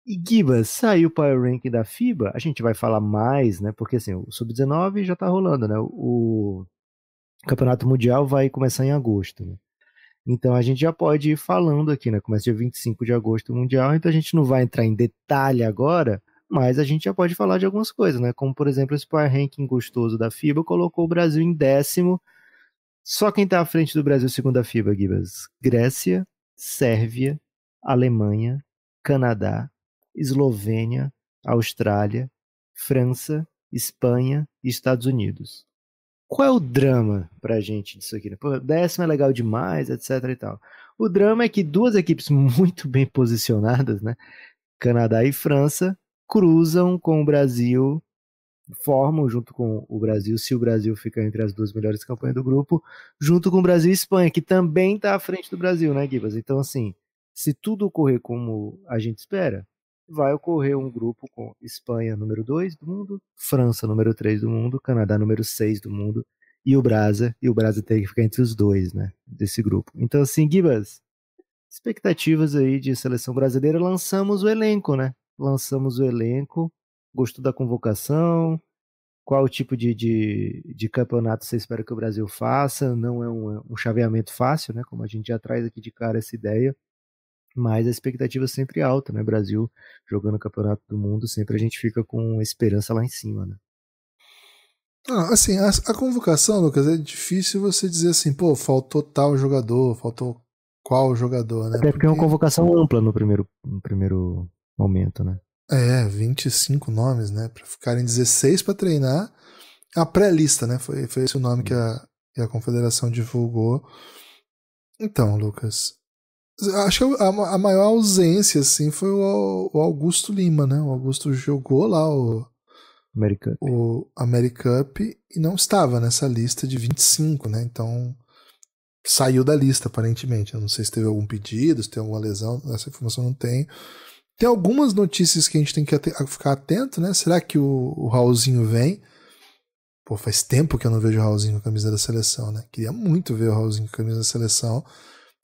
E Gibas, saiu o Power Ranking da FIBA, a gente vai falar mais, né? Porque assim, o Sub-19 já tá rolando, né? O Campeonato Mundial vai começar em agosto, né? Então a gente já pode ir falando aqui, né? Começa dia 25 de agosto o Mundial, então a gente não vai entrar em detalhe agora, mas a gente já pode falar de algumas coisas, né? Como, por exemplo, esse Power Ranking gostoso da FIBA colocou o Brasil em décimo. Só quem está à frente do Brasil segundo a FIBA, Gibas? Grécia, Sérvia, Alemanha, Canadá, Eslovênia, Austrália, França, Espanha e Estados Unidos. Qual é o drama pra gente disso aqui? Né? Pô, décimo é legal demais, etc e tal. O drama é que duas equipes muito bem posicionadas, né? Canadá e França, cruzam com o Brasil, formam junto com o Brasil, se o Brasil fica entre as duas melhores campanhas do grupo, junto com o Brasil e Espanha, que também tá à frente do Brasil, né, Gibas? Então, assim, se tudo ocorrer como a gente espera, vai ocorrer um grupo com Espanha número 2 do mundo, França número 3 do mundo, Canadá número 6 do mundo e o Brasa, e o Brasa tem que ficar entre os dois, né, desse grupo. Então assim, Gibas, expectativas aí de seleção brasileira, lançamos o elenco, né? Lançamos o elenco. Gostou da convocação? Qual tipo de, de, de, campeonato você espera que o Brasil faça? Não é um, é um chaveamento fácil, né? Como a gente já traz aqui de cara essa ideia mas a expectativa é sempre alta, né? Brasil jogando o Campeonato do Mundo, sempre a gente fica com esperança lá em cima, né? Ah, assim, a, a, convocação, Lucas, é difícil você dizer assim, pô, faltou tal jogador, faltou qual jogador, né? Até porque é uma convocação ampla no primeiro, no primeiro momento, né? É, 25 nomes, né? Para ficarem 16 para treinar. A pré-lista, né? Foi, foi esse o nome que a, que a confederação divulgou. Então, Lucas, Acho que a, a maior ausência, assim, foi o, o, Augusto Lima, né? O Augusto jogou lá o. American O American Cup e não estava nessa lista de 25, né? Então saiu da lista, aparentemente. Eu não sei se teve algum pedido, se tem alguma lesão, essa informação não tem. Tem algumas notícias que a gente tem que ficar atento, né? Será que o, o Raulzinho vem? Pô, faz tempo que eu não vejo o Raulzinho com a camisa da seleção, né? Queria muito ver o Raulzinho com a camisa da seleção.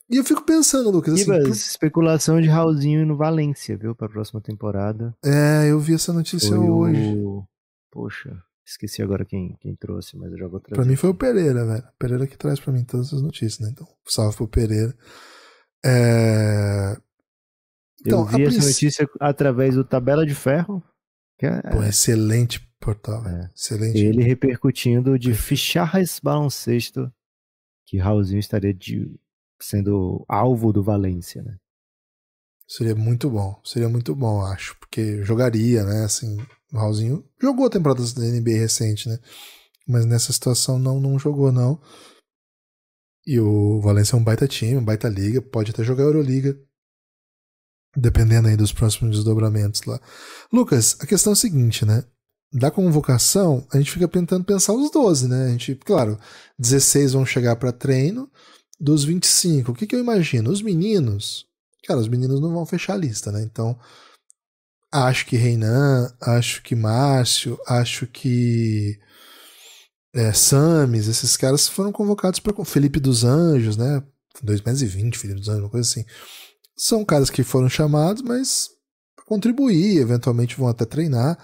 E eu fico pensando, Lucas. Assim, por... especulação de Raulzinho no Valência, viu? Pra próxima temporada. É, eu vi essa notícia foi hoje. O... Poxa, esqueci agora quem, quem trouxe, mas eu já vou trazer. Pra mim foi o Pereira, velho. Né? O Pereira que traz pra mim todas as notícias, né? Então, salve pro Pereira. É... Então, eu vi essa notícia através do Tabela de Ferro. Que é... Pô, é. excelente portal, é. excelente. Ele repercutindo de balão sexto que Raulzinho estaria de sendo alvo do Valência, né? Seria muito bom, seria muito bom, acho, porque jogaria, né? Assim, o Raulzinho jogou temporada da NBA recente, né? Mas nessa situação não, não jogou, não. E o Valencia é um baita time, um baita liga, pode até jogar a Euroliga, dependendo aí dos próximos desdobramentos lá. Lucas, a questão é a seguinte, né? Da convocação, a gente fica tentando pensar os 12, né? A gente, claro, 16 vão chegar para treino, dos 25, o que, que eu imagino? Os meninos. Cara, os meninos não vão fechar a lista, né? Então, acho que Reinan, acho que Márcio, acho que é, Sames, esses caras foram convocados para Felipe dos Anjos, né? 2020, Felipe dos Anjos, uma coisa assim. São caras que foram chamados, mas contribuir, eventualmente vão até treinar,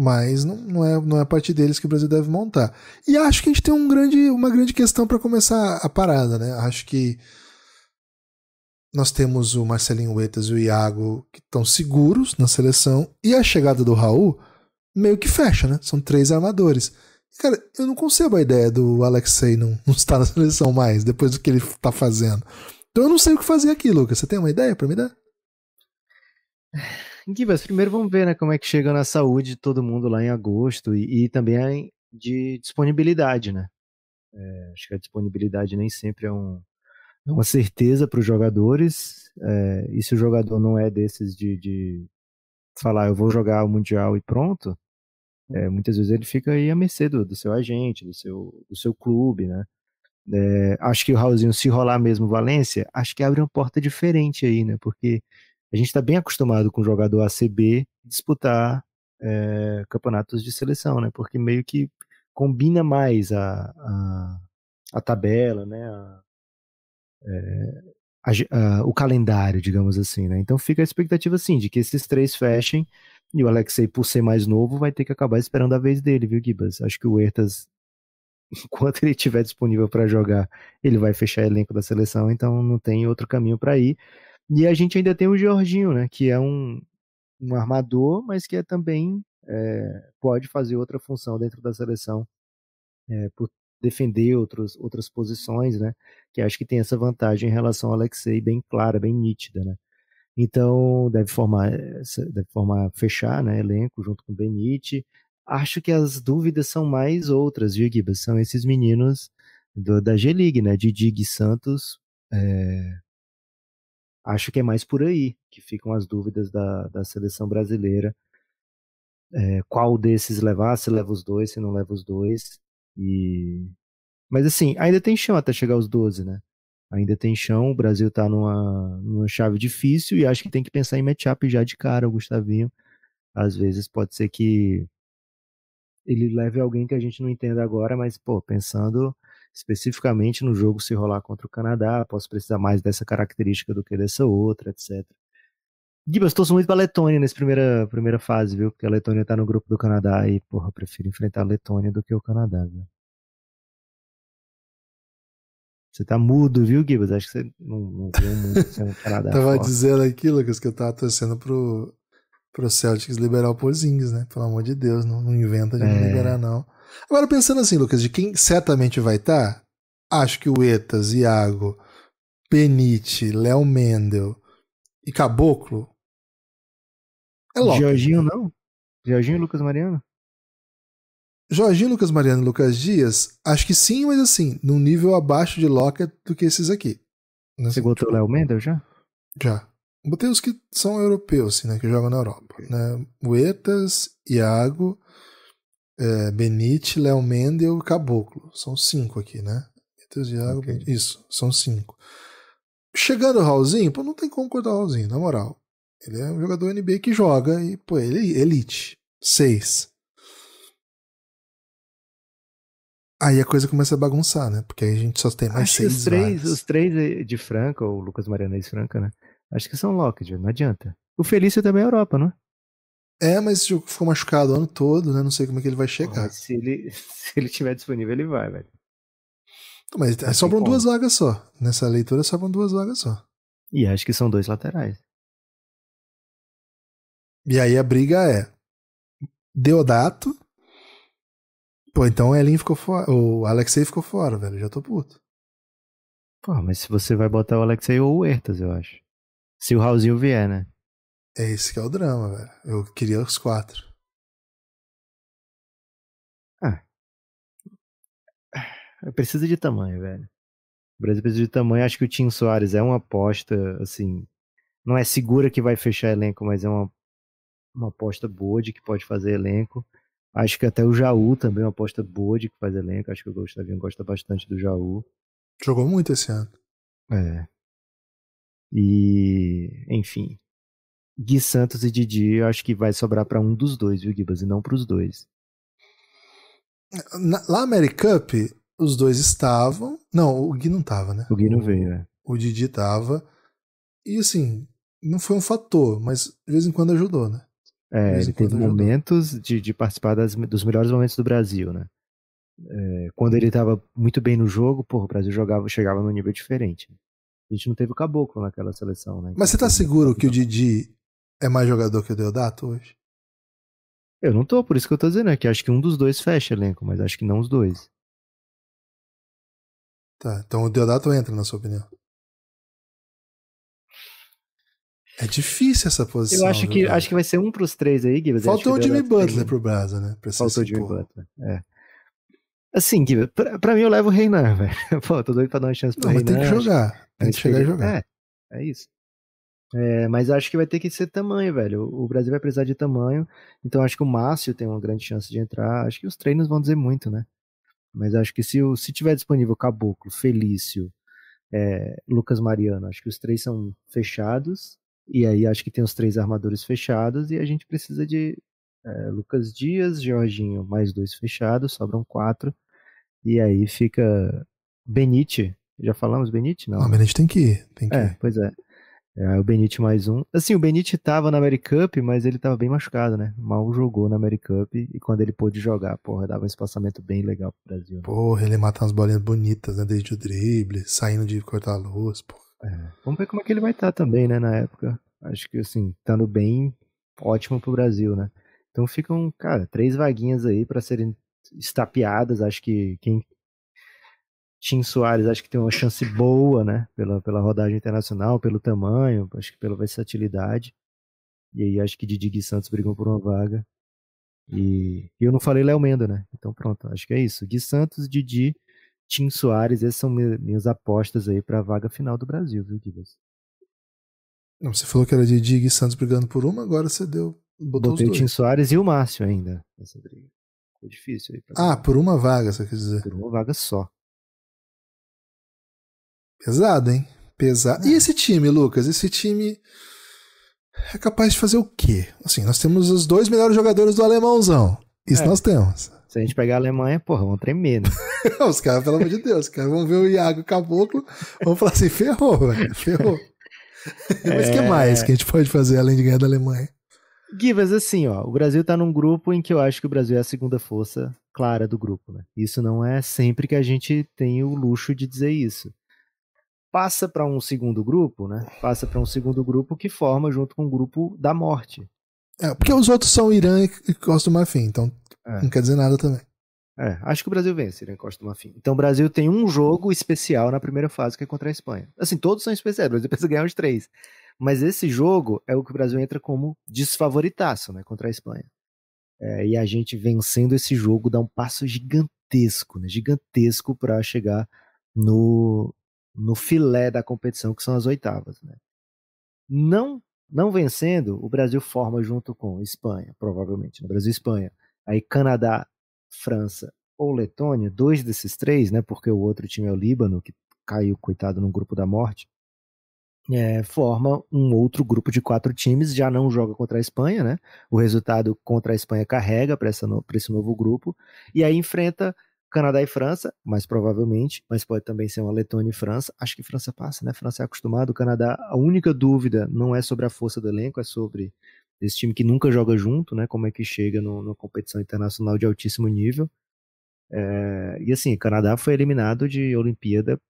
mas não, não, é, não é a parte deles que o Brasil deve montar. E acho que a gente tem um grande, uma grande questão para começar a parada, né? Acho que nós temos o Marcelinho Huetas e o Iago que estão seguros na seleção. E a chegada do Raul meio que fecha, né? São três armadores. Cara, eu não concebo a ideia do Alexei não, não estar na seleção mais, depois do que ele está fazendo. Então eu não sei o que fazer aqui, Lucas. Você tem uma ideia para me dar? Gibas, primeiro vamos ver né, como é que chega na saúde de todo mundo lá em agosto e, e também de disponibilidade, né? É, acho que a disponibilidade nem sempre é, um, é uma certeza para os jogadores. É, e se o jogador não é desses de, de falar eu vou jogar o Mundial e pronto, é, muitas vezes ele fica aí à mercê do, do, seu agente, do seu, do seu clube, né? É, acho que o Raulzinho, se rolar mesmo Valência, acho que abre uma porta diferente aí, né? Porque a gente está bem acostumado com o jogador ACB disputar é, campeonatos de seleção, né? Porque meio que combina mais a, a, a tabela, né? A, eh, a, o calendário, digamos assim, né? Então fica a expectativa, assim, de que esses três fechem e o Alexei, por ser mais novo, vai ter que acabar esperando a vez dele, viu, Gibas? Acho que o Hertas, enquanto ele estiver disponível para jogar, ele vai fechar elenco da seleção, então não tem outro caminho para ir. E a gente ainda tem o Jorginho, né? Que é um, um armador, mas que é também é, pode fazer outra função dentro da seleção é, por defender outros, outras posições, né? Que acho que tem essa vantagem em relação ao Alexei bem clara, bem nítida, né? Então deve formar, deve formar fechar, né? Elenco junto com Benite. Acho que as dúvidas são mais outras, viu, Gibas? São esses meninos do, da G-League, né? Didi Santos, é, Acho que é mais por aí que ficam as dúvidas da, da seleção brasileira. É, qual desses levar, se leva os dois, se não leva os dois. E... Mas assim, ainda tem chão até chegar aos 12, né? Ainda tem chão, o Brasil tá numa, numa chave difícil e acho que tem que pensar em matchup já de cara, o Gustavinho. Às vezes pode ser que ele leve alguém que a gente não entenda agora, mas, pô, pensando especificamente no jogo se rolar contra o Canadá, posso precisar mais dessa característica do que dessa outra, etc. Gibas, torço muito pra Letônia nessa primeira, primeira fase, viu? Porque a Letônia tá no grupo do Canadá e, porra, prefiro enfrentar a Letônia do que o Canadá, viu? Você tá mudo, viu, Gibas? Acho que você não, não viu muito no é Canadá. tava forte. dizendo aqui, Lucas, que eu tava torcendo pro, pro Celtics liberar o Porzingis, né? Pelo amor de Deus, não, não inventa de é... não liberar, não. Agora, pensando assim, Lucas, de quem certamente vai estar, tá, acho que o Etas, Iago, Benite, Léo Mendel e Caboclo. É logo. Jorginho não? Jorginho Lucas Mariano? Jorginho, Lucas Mariano e Lucas Dias, acho que sim, mas assim, num nível abaixo de Lockett do que esses aqui. Né? Você botou o Léo Mendel já? Já. Botei os que são europeus, assim, né? Que jogam na Europa. Né? Uetas, Iago, é, Benite, Léo Mendel e Caboclo. São cinco aqui, né? Mitos okay. Isso, são cinco. Chegando o Raulzinho, pô, não tem como cortar o Raulzinho, na moral. Ele é um jogador NBA que joga e, pô, ele é elite. Seis. Aí a coisa começa a bagunçar, né? Porque aí a gente só tem mais Acho seis. Os três, os é três de Franca, o Lucas é e Franca, né? Acho que são Locked, não adianta. O Felício também é Europa, não é? É, mas o jogo ficou machucado o ano todo, né? Não sei como é que ele vai chegar. se ele, se ele tiver disponível, ele vai, velho. Mas sobram duas vagas só. Nessa leitura sobram duas vagas só. E acho que são dois laterais. E aí a briga é Deodato. Pô, então o Elin ficou fora. O Alexei ficou fora, velho. Já tô puto. Pô, mas se você vai botar o Alexei ou o Ertas, eu acho. Se o Raulzinho vier, né? É esse que é o drama, velho. Eu queria os quatro. Ah. Precisa de tamanho, velho. O Brasil precisa de tamanho. Acho que o Tim Soares é uma aposta, assim. Não é segura que vai fechar elenco, mas é uma, uma aposta boa de que pode fazer elenco. Acho que até o Jaú também é uma aposta boa de que faz elenco. Acho que o Gustavinho gosta bastante do Jaú. Jogou muito esse ano. É. E, enfim. Gui Santos e Didi, eu acho que vai sobrar para um dos dois, viu, Gibas? E não para os dois. Na, lá Mary Cup, os dois estavam. Não, o Gui não tava, né? O Gui não veio, né? O Didi tava. E assim, não foi um fator, mas de vez em quando ajudou, né? É, ele teve ajudou. momentos de, de participar das, dos melhores momentos do Brasil, né? É, quando ele tava muito bem no jogo, porra, o Brasil jogava, chegava num nível diferente. A gente não teve o caboclo naquela seleção, né? Mas então, você tá então, seguro então, que o então. Didi é mais jogador que o Deodato hoje? Eu não tô, por isso que eu tô dizendo, é que acho que um dos dois fecha elenco, mas acho que não os dois. Tá, então o Deodato entra, na sua opinião. É difícil essa posição. Eu acho que, acho que vai ser um pros três aí, Gibbs. Faltou o Jimmy Butler pro Brasa, né? Pra Faltou o Jimmy pô. Butler, é. Assim, Gibbs, pra, pra, mim eu levo o Reinar, velho. Pô, tô doido pra dar uma chance pro Reinar. Mas tem que jogar, tem que chegar e jogar. É, é isso. É, mas acho que vai ter que ser tamanho, velho. O Brasil vai precisar de tamanho. Então acho que o Márcio tem uma grande chance de entrar. Acho que os treinos vão dizer muito, né? Mas acho que se, se tiver disponível Caboclo, Felício, é, Lucas Mariano, acho que os três são fechados. E aí acho que tem os três armadores fechados. E a gente precisa de é, Lucas Dias, Jorginho, mais dois fechados, sobram quatro. E aí fica Benite. Já falamos Benite? Não. Ah, Benite tem que ir. Tem que é, ir. pois é. É, o Benite mais um. Assim, o Benite tava na Mary Cup, mas ele tava bem machucado, né? Mal jogou na Mary Cup e quando ele pôde jogar, porra, dava um espaçamento bem legal pro Brasil. Né? Porra, ele mata umas bolinhas bonitas, né? Desde o drible, saindo de cortar a luz, porra. É, vamos ver como é que ele vai estar tá também, né? Na época. Acho que, assim, estando bem, ótimo pro Brasil, né? Então ficam, cara, três vaguinhas aí para serem estapeadas. Acho que quem Tim Soares acho que tem uma chance boa, né? Pela, pela rodagem internacional, pelo tamanho, acho que pela versatilidade. E aí acho que Didi e Santos brigam por uma vaga. E, e eu não falei Léo Mendo, né? Então pronto, acho que é isso. Gui Santos, Didi, Tim Soares, essas são minhas apostas aí para a vaga final do Brasil, viu, Divas? Não, você falou que era Didi e Gui Santos brigando por uma, agora você deu. Botou Botei o Tim Soares e o Márcio ainda nessa briga. Ficou difícil aí. Pra... Ah, por uma vaga, você quer dizer? Por uma vaga só. Pesado, hein? Pesado. É. E esse time, Lucas? Esse time é capaz de fazer o quê? Assim, nós temos os dois melhores jogadores do alemãozão. Isso é. nós temos. Se a gente pegar a Alemanha, porra, vão tremer, né? os caras, pelo amor de Deus, os caras vão ver o Iago Caboclo, vão falar assim, ferrou, velho, ferrou. É... Mas o que mais que a gente pode fazer além de ganhar da Alemanha? Givas, assim, ó, o Brasil tá num grupo em que eu acho que o Brasil é a segunda força clara do grupo, né? Isso não é sempre que a gente tem o luxo de dizer isso passa para um segundo grupo, né? Passa para um segundo grupo que forma junto com o grupo da morte. É, porque os outros são Irã e Costa do Marfim, então é. não quer dizer nada também. É, acho que o Brasil vence, Irã e Costa do Marfim. Então o Brasil tem um jogo especial na primeira fase que é contra a Espanha. Assim, todos são especiais, o Brasil precisa ganhar os três. Mas esse jogo é o que o Brasil entra como desfavoritaço, né, contra a Espanha. É, e a gente vencendo esse jogo dá um passo gigantesco, né, gigantesco para chegar no, no filé da competição, que são as oitavas. Né? Não, não vencendo, o Brasil forma junto com Espanha, provavelmente, no né? Brasil e Espanha. Aí Canadá, França ou Letônia, dois desses três, né, porque o outro time é o Líbano, que caiu, coitado, no grupo da morte, é, forma um outro grupo de quatro times, já não joga contra a Espanha, né? O resultado contra a Espanha carrega para esse novo grupo, e aí enfrenta Canadá e França, mais provavelmente, mas pode também ser uma Letônia e França. Acho que França passa, né? França é acostumado. O Canadá, a única dúvida não é sobre a força do elenco, é sobre esse time que nunca joga junto, né? Como é que chega no, numa competição internacional de altíssimo nível. É, e assim, o Canadá foi eliminado de Olimpíada,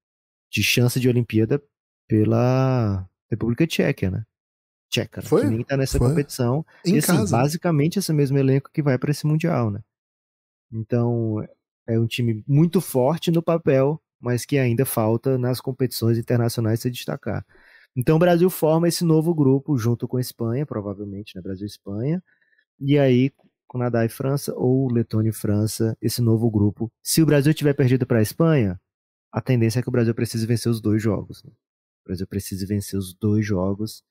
de chance de Olimpíada, pela República Tcheca, né? Tcheca, né? foi? que nem tá nessa foi. competição. Em e assim, casa. basicamente esse mesmo elenco que vai para esse Mundial, né? Então, é um time muito forte no papel, mas que ainda falta nas competições internacionais se destacar. Então o Brasil forma esse novo grupo junto com a Espanha, provavelmente, né? Brasil e Espanha. E aí, Canadá e França, ou Letônia e França, esse novo grupo. Se o Brasil tiver perdido para a Espanha, a tendência é que o Brasil precise vencer os dois jogos. Né? O Brasil precise vencer os dois jogos.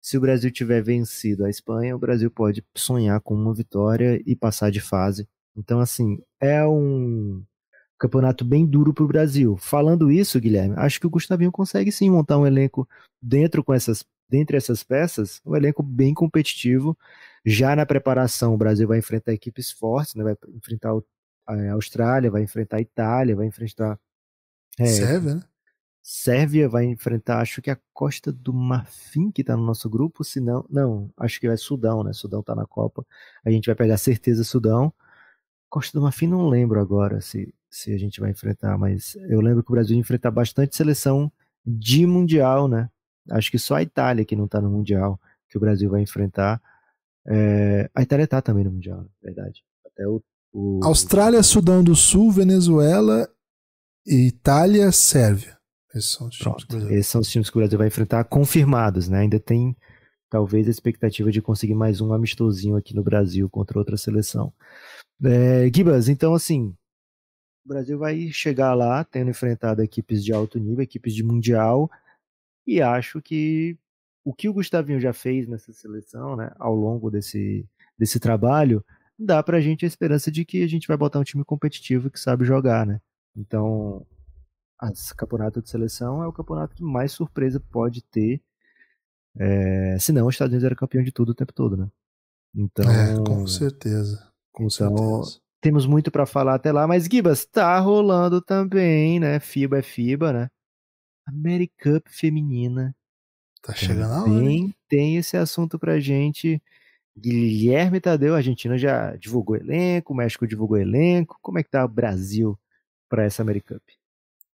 Se o Brasil tiver vencido a Espanha, o Brasil pode sonhar com uma vitória e passar de fase. Então, assim, é um campeonato bem duro para o Brasil. Falando isso, Guilherme, acho que o Gustavinho consegue sim montar um elenco dentro com essas, dentre essas peças, um elenco bem competitivo. Já na preparação, o Brasil vai enfrentar equipes fortes, né? vai enfrentar a Austrália, vai enfrentar a Itália, vai enfrentar. É, Sérvia, né? Sérvia vai enfrentar, acho que a Costa do Marfim, que está no nosso grupo, se não. Não, acho que é Sudão, né? Sudão está na Copa. A gente vai pegar certeza Sudão. Costa do Marfim não lembro agora se, se a gente vai enfrentar, mas eu lembro que o Brasil ia enfrentar bastante seleção de Mundial, né? Acho que só a Itália que não tá no Mundial que o Brasil vai enfrentar. É, a Itália tá também no Mundial, na né? verdade. Até o, o... Austrália, Sudão do Sul, Venezuela, Itália, Sérvia. Esses são os Pronto, times que o Brasil... Esses são os times que o Brasil vai enfrentar confirmados, né? Ainda tem talvez a expectativa de conseguir mais um amistosinho aqui no Brasil contra outra seleção. É, Gibas, então assim, o Brasil vai chegar lá tendo enfrentado equipes de alto nível, equipes de mundial, e acho que o que o Gustavinho já fez nessa seleção, né, ao longo desse, desse trabalho, dá pra gente a esperança de que a gente vai botar um time competitivo que sabe jogar, né? Então, o campeonato de seleção é o campeonato que mais surpresa pode ter, é, não os Estados Unidos era campeão de tudo o tempo todo, né? É, então, é, com certeza. Com então, temos muito para falar até lá, mas Gibas, tá rolando também, né? FIBA é FIBA, né? AmeriCup feminina. Tá chegando a hora. Hein? Tem esse assunto pra gente. Guilherme Tadeu, Argentina já divulgou elenco, o México divulgou elenco. Como é que tá o Brasil para essa AmeriCup?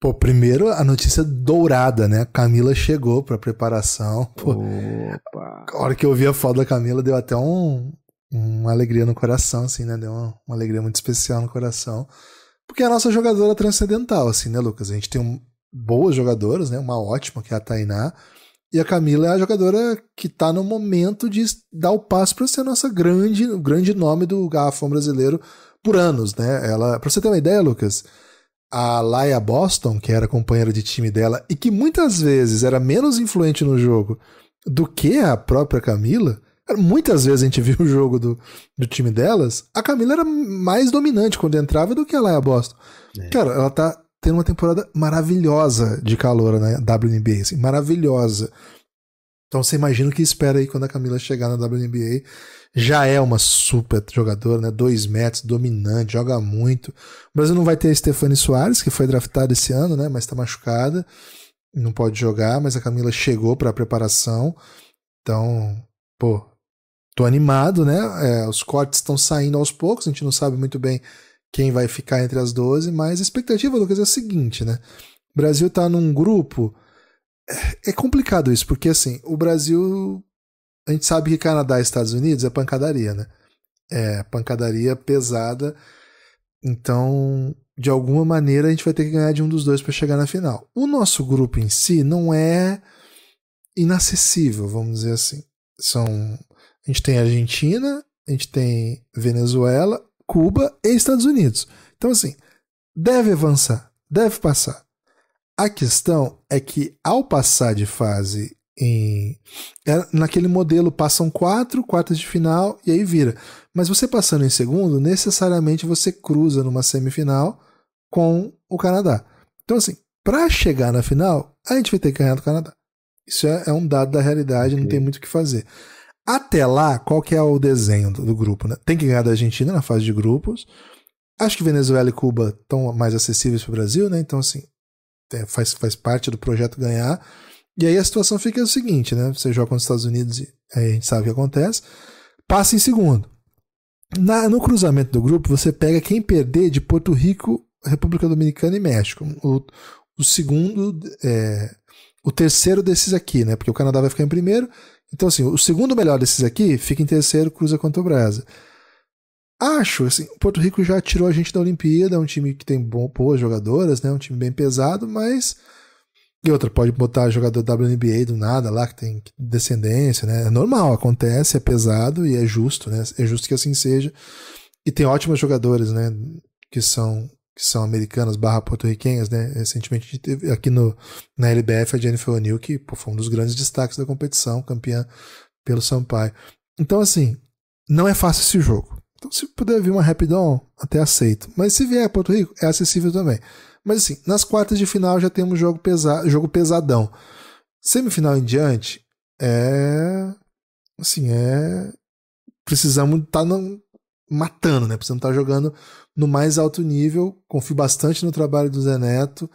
Pô, primeiro a notícia dourada, né? Camila chegou pra preparação. Pô, Opa. A hora que eu vi a foto da Camila, deu até um, uma alegria no coração, assim, né? Deu uma, uma, alegria muito especial no coração. Porque é a nossa jogadora transcendental, assim, né, Lucas? A gente tem um, boas jogadoras, né? Uma ótima, que é a Tainá. E a Camila é a jogadora que tá no momento de dar o passo para ser a nossa grande, o grande nome do garrafão brasileiro por anos, né? Ela, pra você ter uma ideia, Lucas, a Laia Boston, que era companheira de time dela e que muitas vezes era menos influente no jogo do que a própria Camila, Muitas vezes a gente viu o jogo do, do time delas, a Camila era mais dominante quando entrava do que ela é a Boston. É. Cara, ela tá tendo uma temporada maravilhosa de calor na né, WNBA, assim, maravilhosa. Então você imagina o que espera aí quando a Camila chegar na WNBA. Já é uma super jogadora, né? Dois metros, dominante, joga muito. O Brasil não vai ter a Stephanie Soares, que foi draftada esse ano, né? Mas tá machucada, não pode jogar, mas a Camila chegou para a preparação. Então, pô, tô animado, né? É, os cortes estão saindo aos poucos, a gente não sabe muito bem quem vai ficar entre as 12, mas a expectativa, Lucas, é a seguinte, né? O Brasil tá num grupo. É, é complicado isso, porque assim, o Brasil. A gente sabe que Canadá e Estados Unidos é pancadaria, né? É, pancadaria pesada. Então, de alguma maneira, a gente vai ter que ganhar de um dos dois para chegar na final. O nosso grupo em si não é inacessível, vamos dizer assim. São a gente tem Argentina, a gente tem Venezuela, Cuba e Estados Unidos. Então, assim, deve avançar, deve passar. A questão é que ao passar de fase em é, naquele modelo passam quatro quartas de final e aí vira. Mas você passando em segundo, necessariamente você cruza numa semifinal com o Canadá. Então assim, para chegar na final, a gente vai ter que ganhar do Canadá. Isso é, é um dado da realidade, não tem muito o que fazer. Até lá, qual que é o desenho do, do grupo? Né? Tem que ganhar da Argentina na fase de grupos. Acho que Venezuela e Cuba estão mais acessíveis para o Brasil, né? Então, assim, é, faz, faz parte do projeto ganhar. E aí a situação fica o seguinte, né? Você joga contra os Estados Unidos e aí a gente sabe o que acontece. Passa em segundo. Na, no cruzamento do grupo, você pega quem perder de Porto Rico, República Dominicana e México. O, o segundo, é, o terceiro desses aqui, né? Porque o Canadá vai ficar em primeiro então, assim, o segundo melhor desses aqui fica em terceiro, cruza contra o Brasa. Acho, assim, o Porto Rico já tirou a gente da Olimpíada, é um time que tem bom, boas jogadoras, né? Um time bem pesado, mas. E outra, pode botar jogador WNBA do nada lá, que tem descendência, né? É normal, acontece, é pesado e é justo, né? É justo que assim seja. E tem ótimas jogadoras, né? Que são que são americanas barra porto-riquenhas, né? Recentemente teve aqui no, na LBF a Jennifer O'Neill, que pô, foi um dos grandes destaques da competição, campeã pelo Sampaio. Então, assim, não é fácil esse jogo. Então, se puder vir uma Rapidon, até aceito. Mas se vier a Porto Rico, é acessível também. Mas assim, nas quartas de final já temos jogo, pesa jogo pesadão. Semifinal em diante, é. Assim, é. Precisamos estar tá matando, né? Precisamos estar tá jogando no mais alto nível. Confio bastante no trabalho do Zé Neto.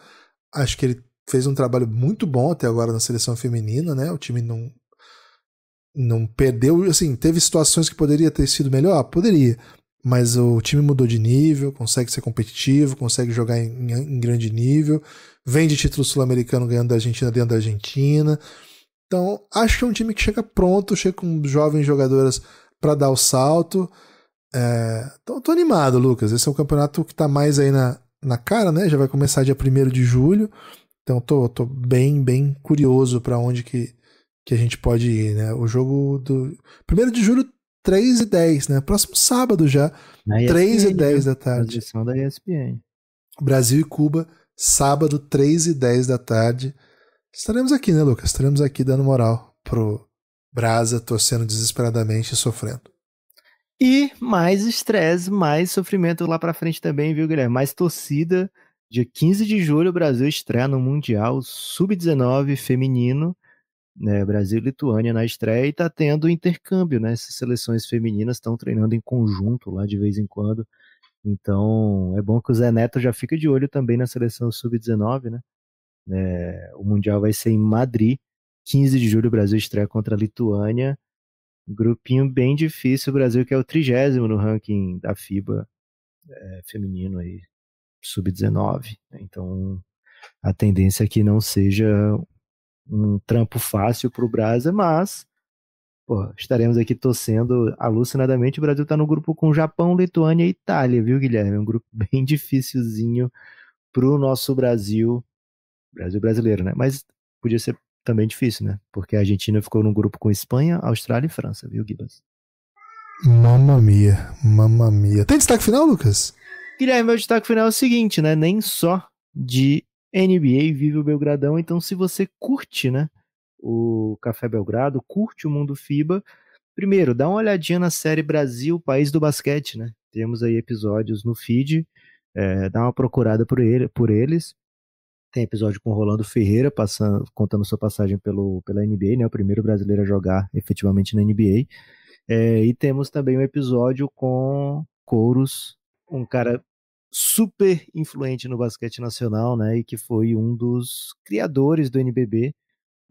Acho que ele fez um trabalho muito bom até agora na seleção feminina, né? O time não não perdeu, assim, teve situações que poderia ter sido melhor, ah, poderia, mas o time mudou de nível, consegue ser competitivo, consegue jogar em, em grande nível, vem de título sul-americano ganhando da Argentina dentro da Argentina. Então, acho que é um time que chega pronto, chega com jovens jogadoras para dar o salto. É, tô, tô, animado, Lucas. Esse é o campeonato que tá mais aí na, na cara, né? Já vai começar dia 1 de julho. Então tô, tô bem, bem curioso para onde que, que a gente pode ir, né? O jogo do. 1 de julho, 3 e 10, né? Próximo sábado já. Na 3 ESPN, e 10 né? da tarde. Edição da ESPN. Brasil e Cuba, sábado, 3 e 10 da tarde. Estaremos aqui, né, Lucas? Estaremos aqui dando moral pro Brasa, torcendo desesperadamente e sofrendo. E mais estresse, mais sofrimento lá para frente também, viu, Guilherme? Mais torcida. Dia 15 de julho, o Brasil estreia no Mundial Sub-19 feminino, né? Brasil e Lituânia na estreia, e tá tendo intercâmbio, né? Essas seleções femininas estão treinando em conjunto lá de vez em quando. Então, é bom que o Zé Neto já fica de olho também na seleção Sub-19, né? É, o Mundial vai ser em Madrid, 15 de julho, o Brasil estreia contra a Lituânia. Grupinho bem difícil, o Brasil que é o trigésimo no ranking da FIBA é, feminino aí, sub-19. Né? Então, a tendência é que não seja um trampo fácil para o Brasil, mas pô, estaremos aqui torcendo alucinadamente. O Brasil está no grupo com Japão, Lituânia e Itália, viu, Guilherme? É um grupo bem dificilzinho para o nosso Brasil, Brasil brasileiro, né? Mas podia ser também difícil, né? Porque a Argentina ficou no grupo com Espanha, Austrália e França, viu, Gibas? Mamma mia, mamma mia! Tem destaque final, Lucas? Guilherme, meu destaque final é o seguinte, né? Nem só de NBA vive o Belgradão, então se você curte, né? O Café Belgrado, curte o Mundo FIBA. Primeiro, dá uma olhadinha na série Brasil, País do Basquete, né? Temos aí episódios no feed, é, dá uma procurada por, ele, por eles. Tem episódio com Rolando Ferreira passando, contando sua passagem pelo, pela NBA, né? O primeiro brasileiro a jogar efetivamente na NBA. É, e temos também um episódio com Couros, um cara super influente no basquete nacional, né? E que foi um dos criadores do NBB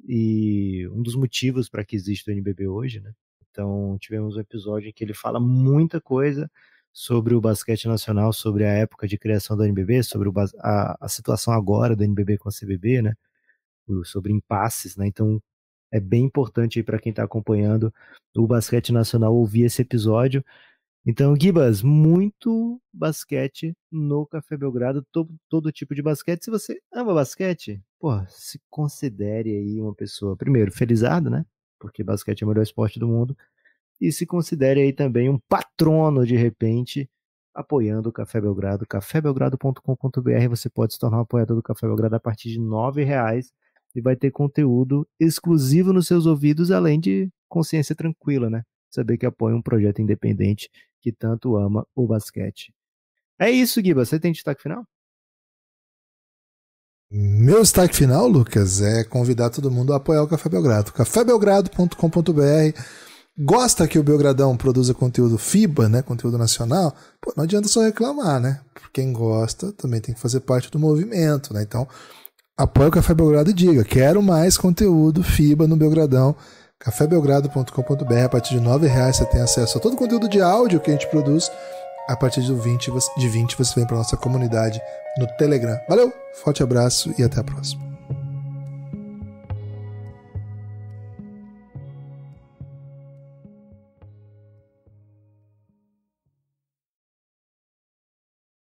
e um dos motivos para que existe o NBB hoje, né? Então tivemos um episódio em que ele fala muita coisa sobre o basquete nacional, sobre a época de criação do NBB, sobre a, a, situação agora do NBB com a CBB, né? Sobre impasses, né? Então é bem importante para quem está acompanhando o basquete nacional ouvir esse episódio. Então, Gibas, muito basquete no Café Belgrado, todo, todo tipo de basquete. Se você ama basquete, pô, se considere aí uma pessoa, primeiro, felizardo, né? Porque basquete é o melhor esporte do mundo e se considere aí também um patrono de repente apoiando o Café Belgrado. cafébelgrado.com.br você pode se tornar um apoiador do Café Belgrado a partir de R$ reais e vai ter conteúdo exclusivo nos seus ouvidos, além de consciência tranquila, né? Saber que apoia um projeto independente que tanto ama o basquete. É isso, Guiba. Você tem destaque final? Meu destaque final, Lucas, é convidar todo mundo a apoiar o Café Belgrado. cafébelgrado.com.br gosta que o Belgradão produza conteúdo FIBA, né, conteúdo nacional, pô, não adianta só reclamar, né? Quem gosta também tem que fazer parte do movimento, né? Então, apoie o Café Belgrado e diga: quero mais conteúdo FIBA no Belgradão. cafébelgrado.com.br, a partir de R$ reais você tem acesso a todo o conteúdo de áudio que a gente produz. A partir de 20, de 20 você vem para nossa comunidade no Telegram. Valeu, forte abraço e até a próxima.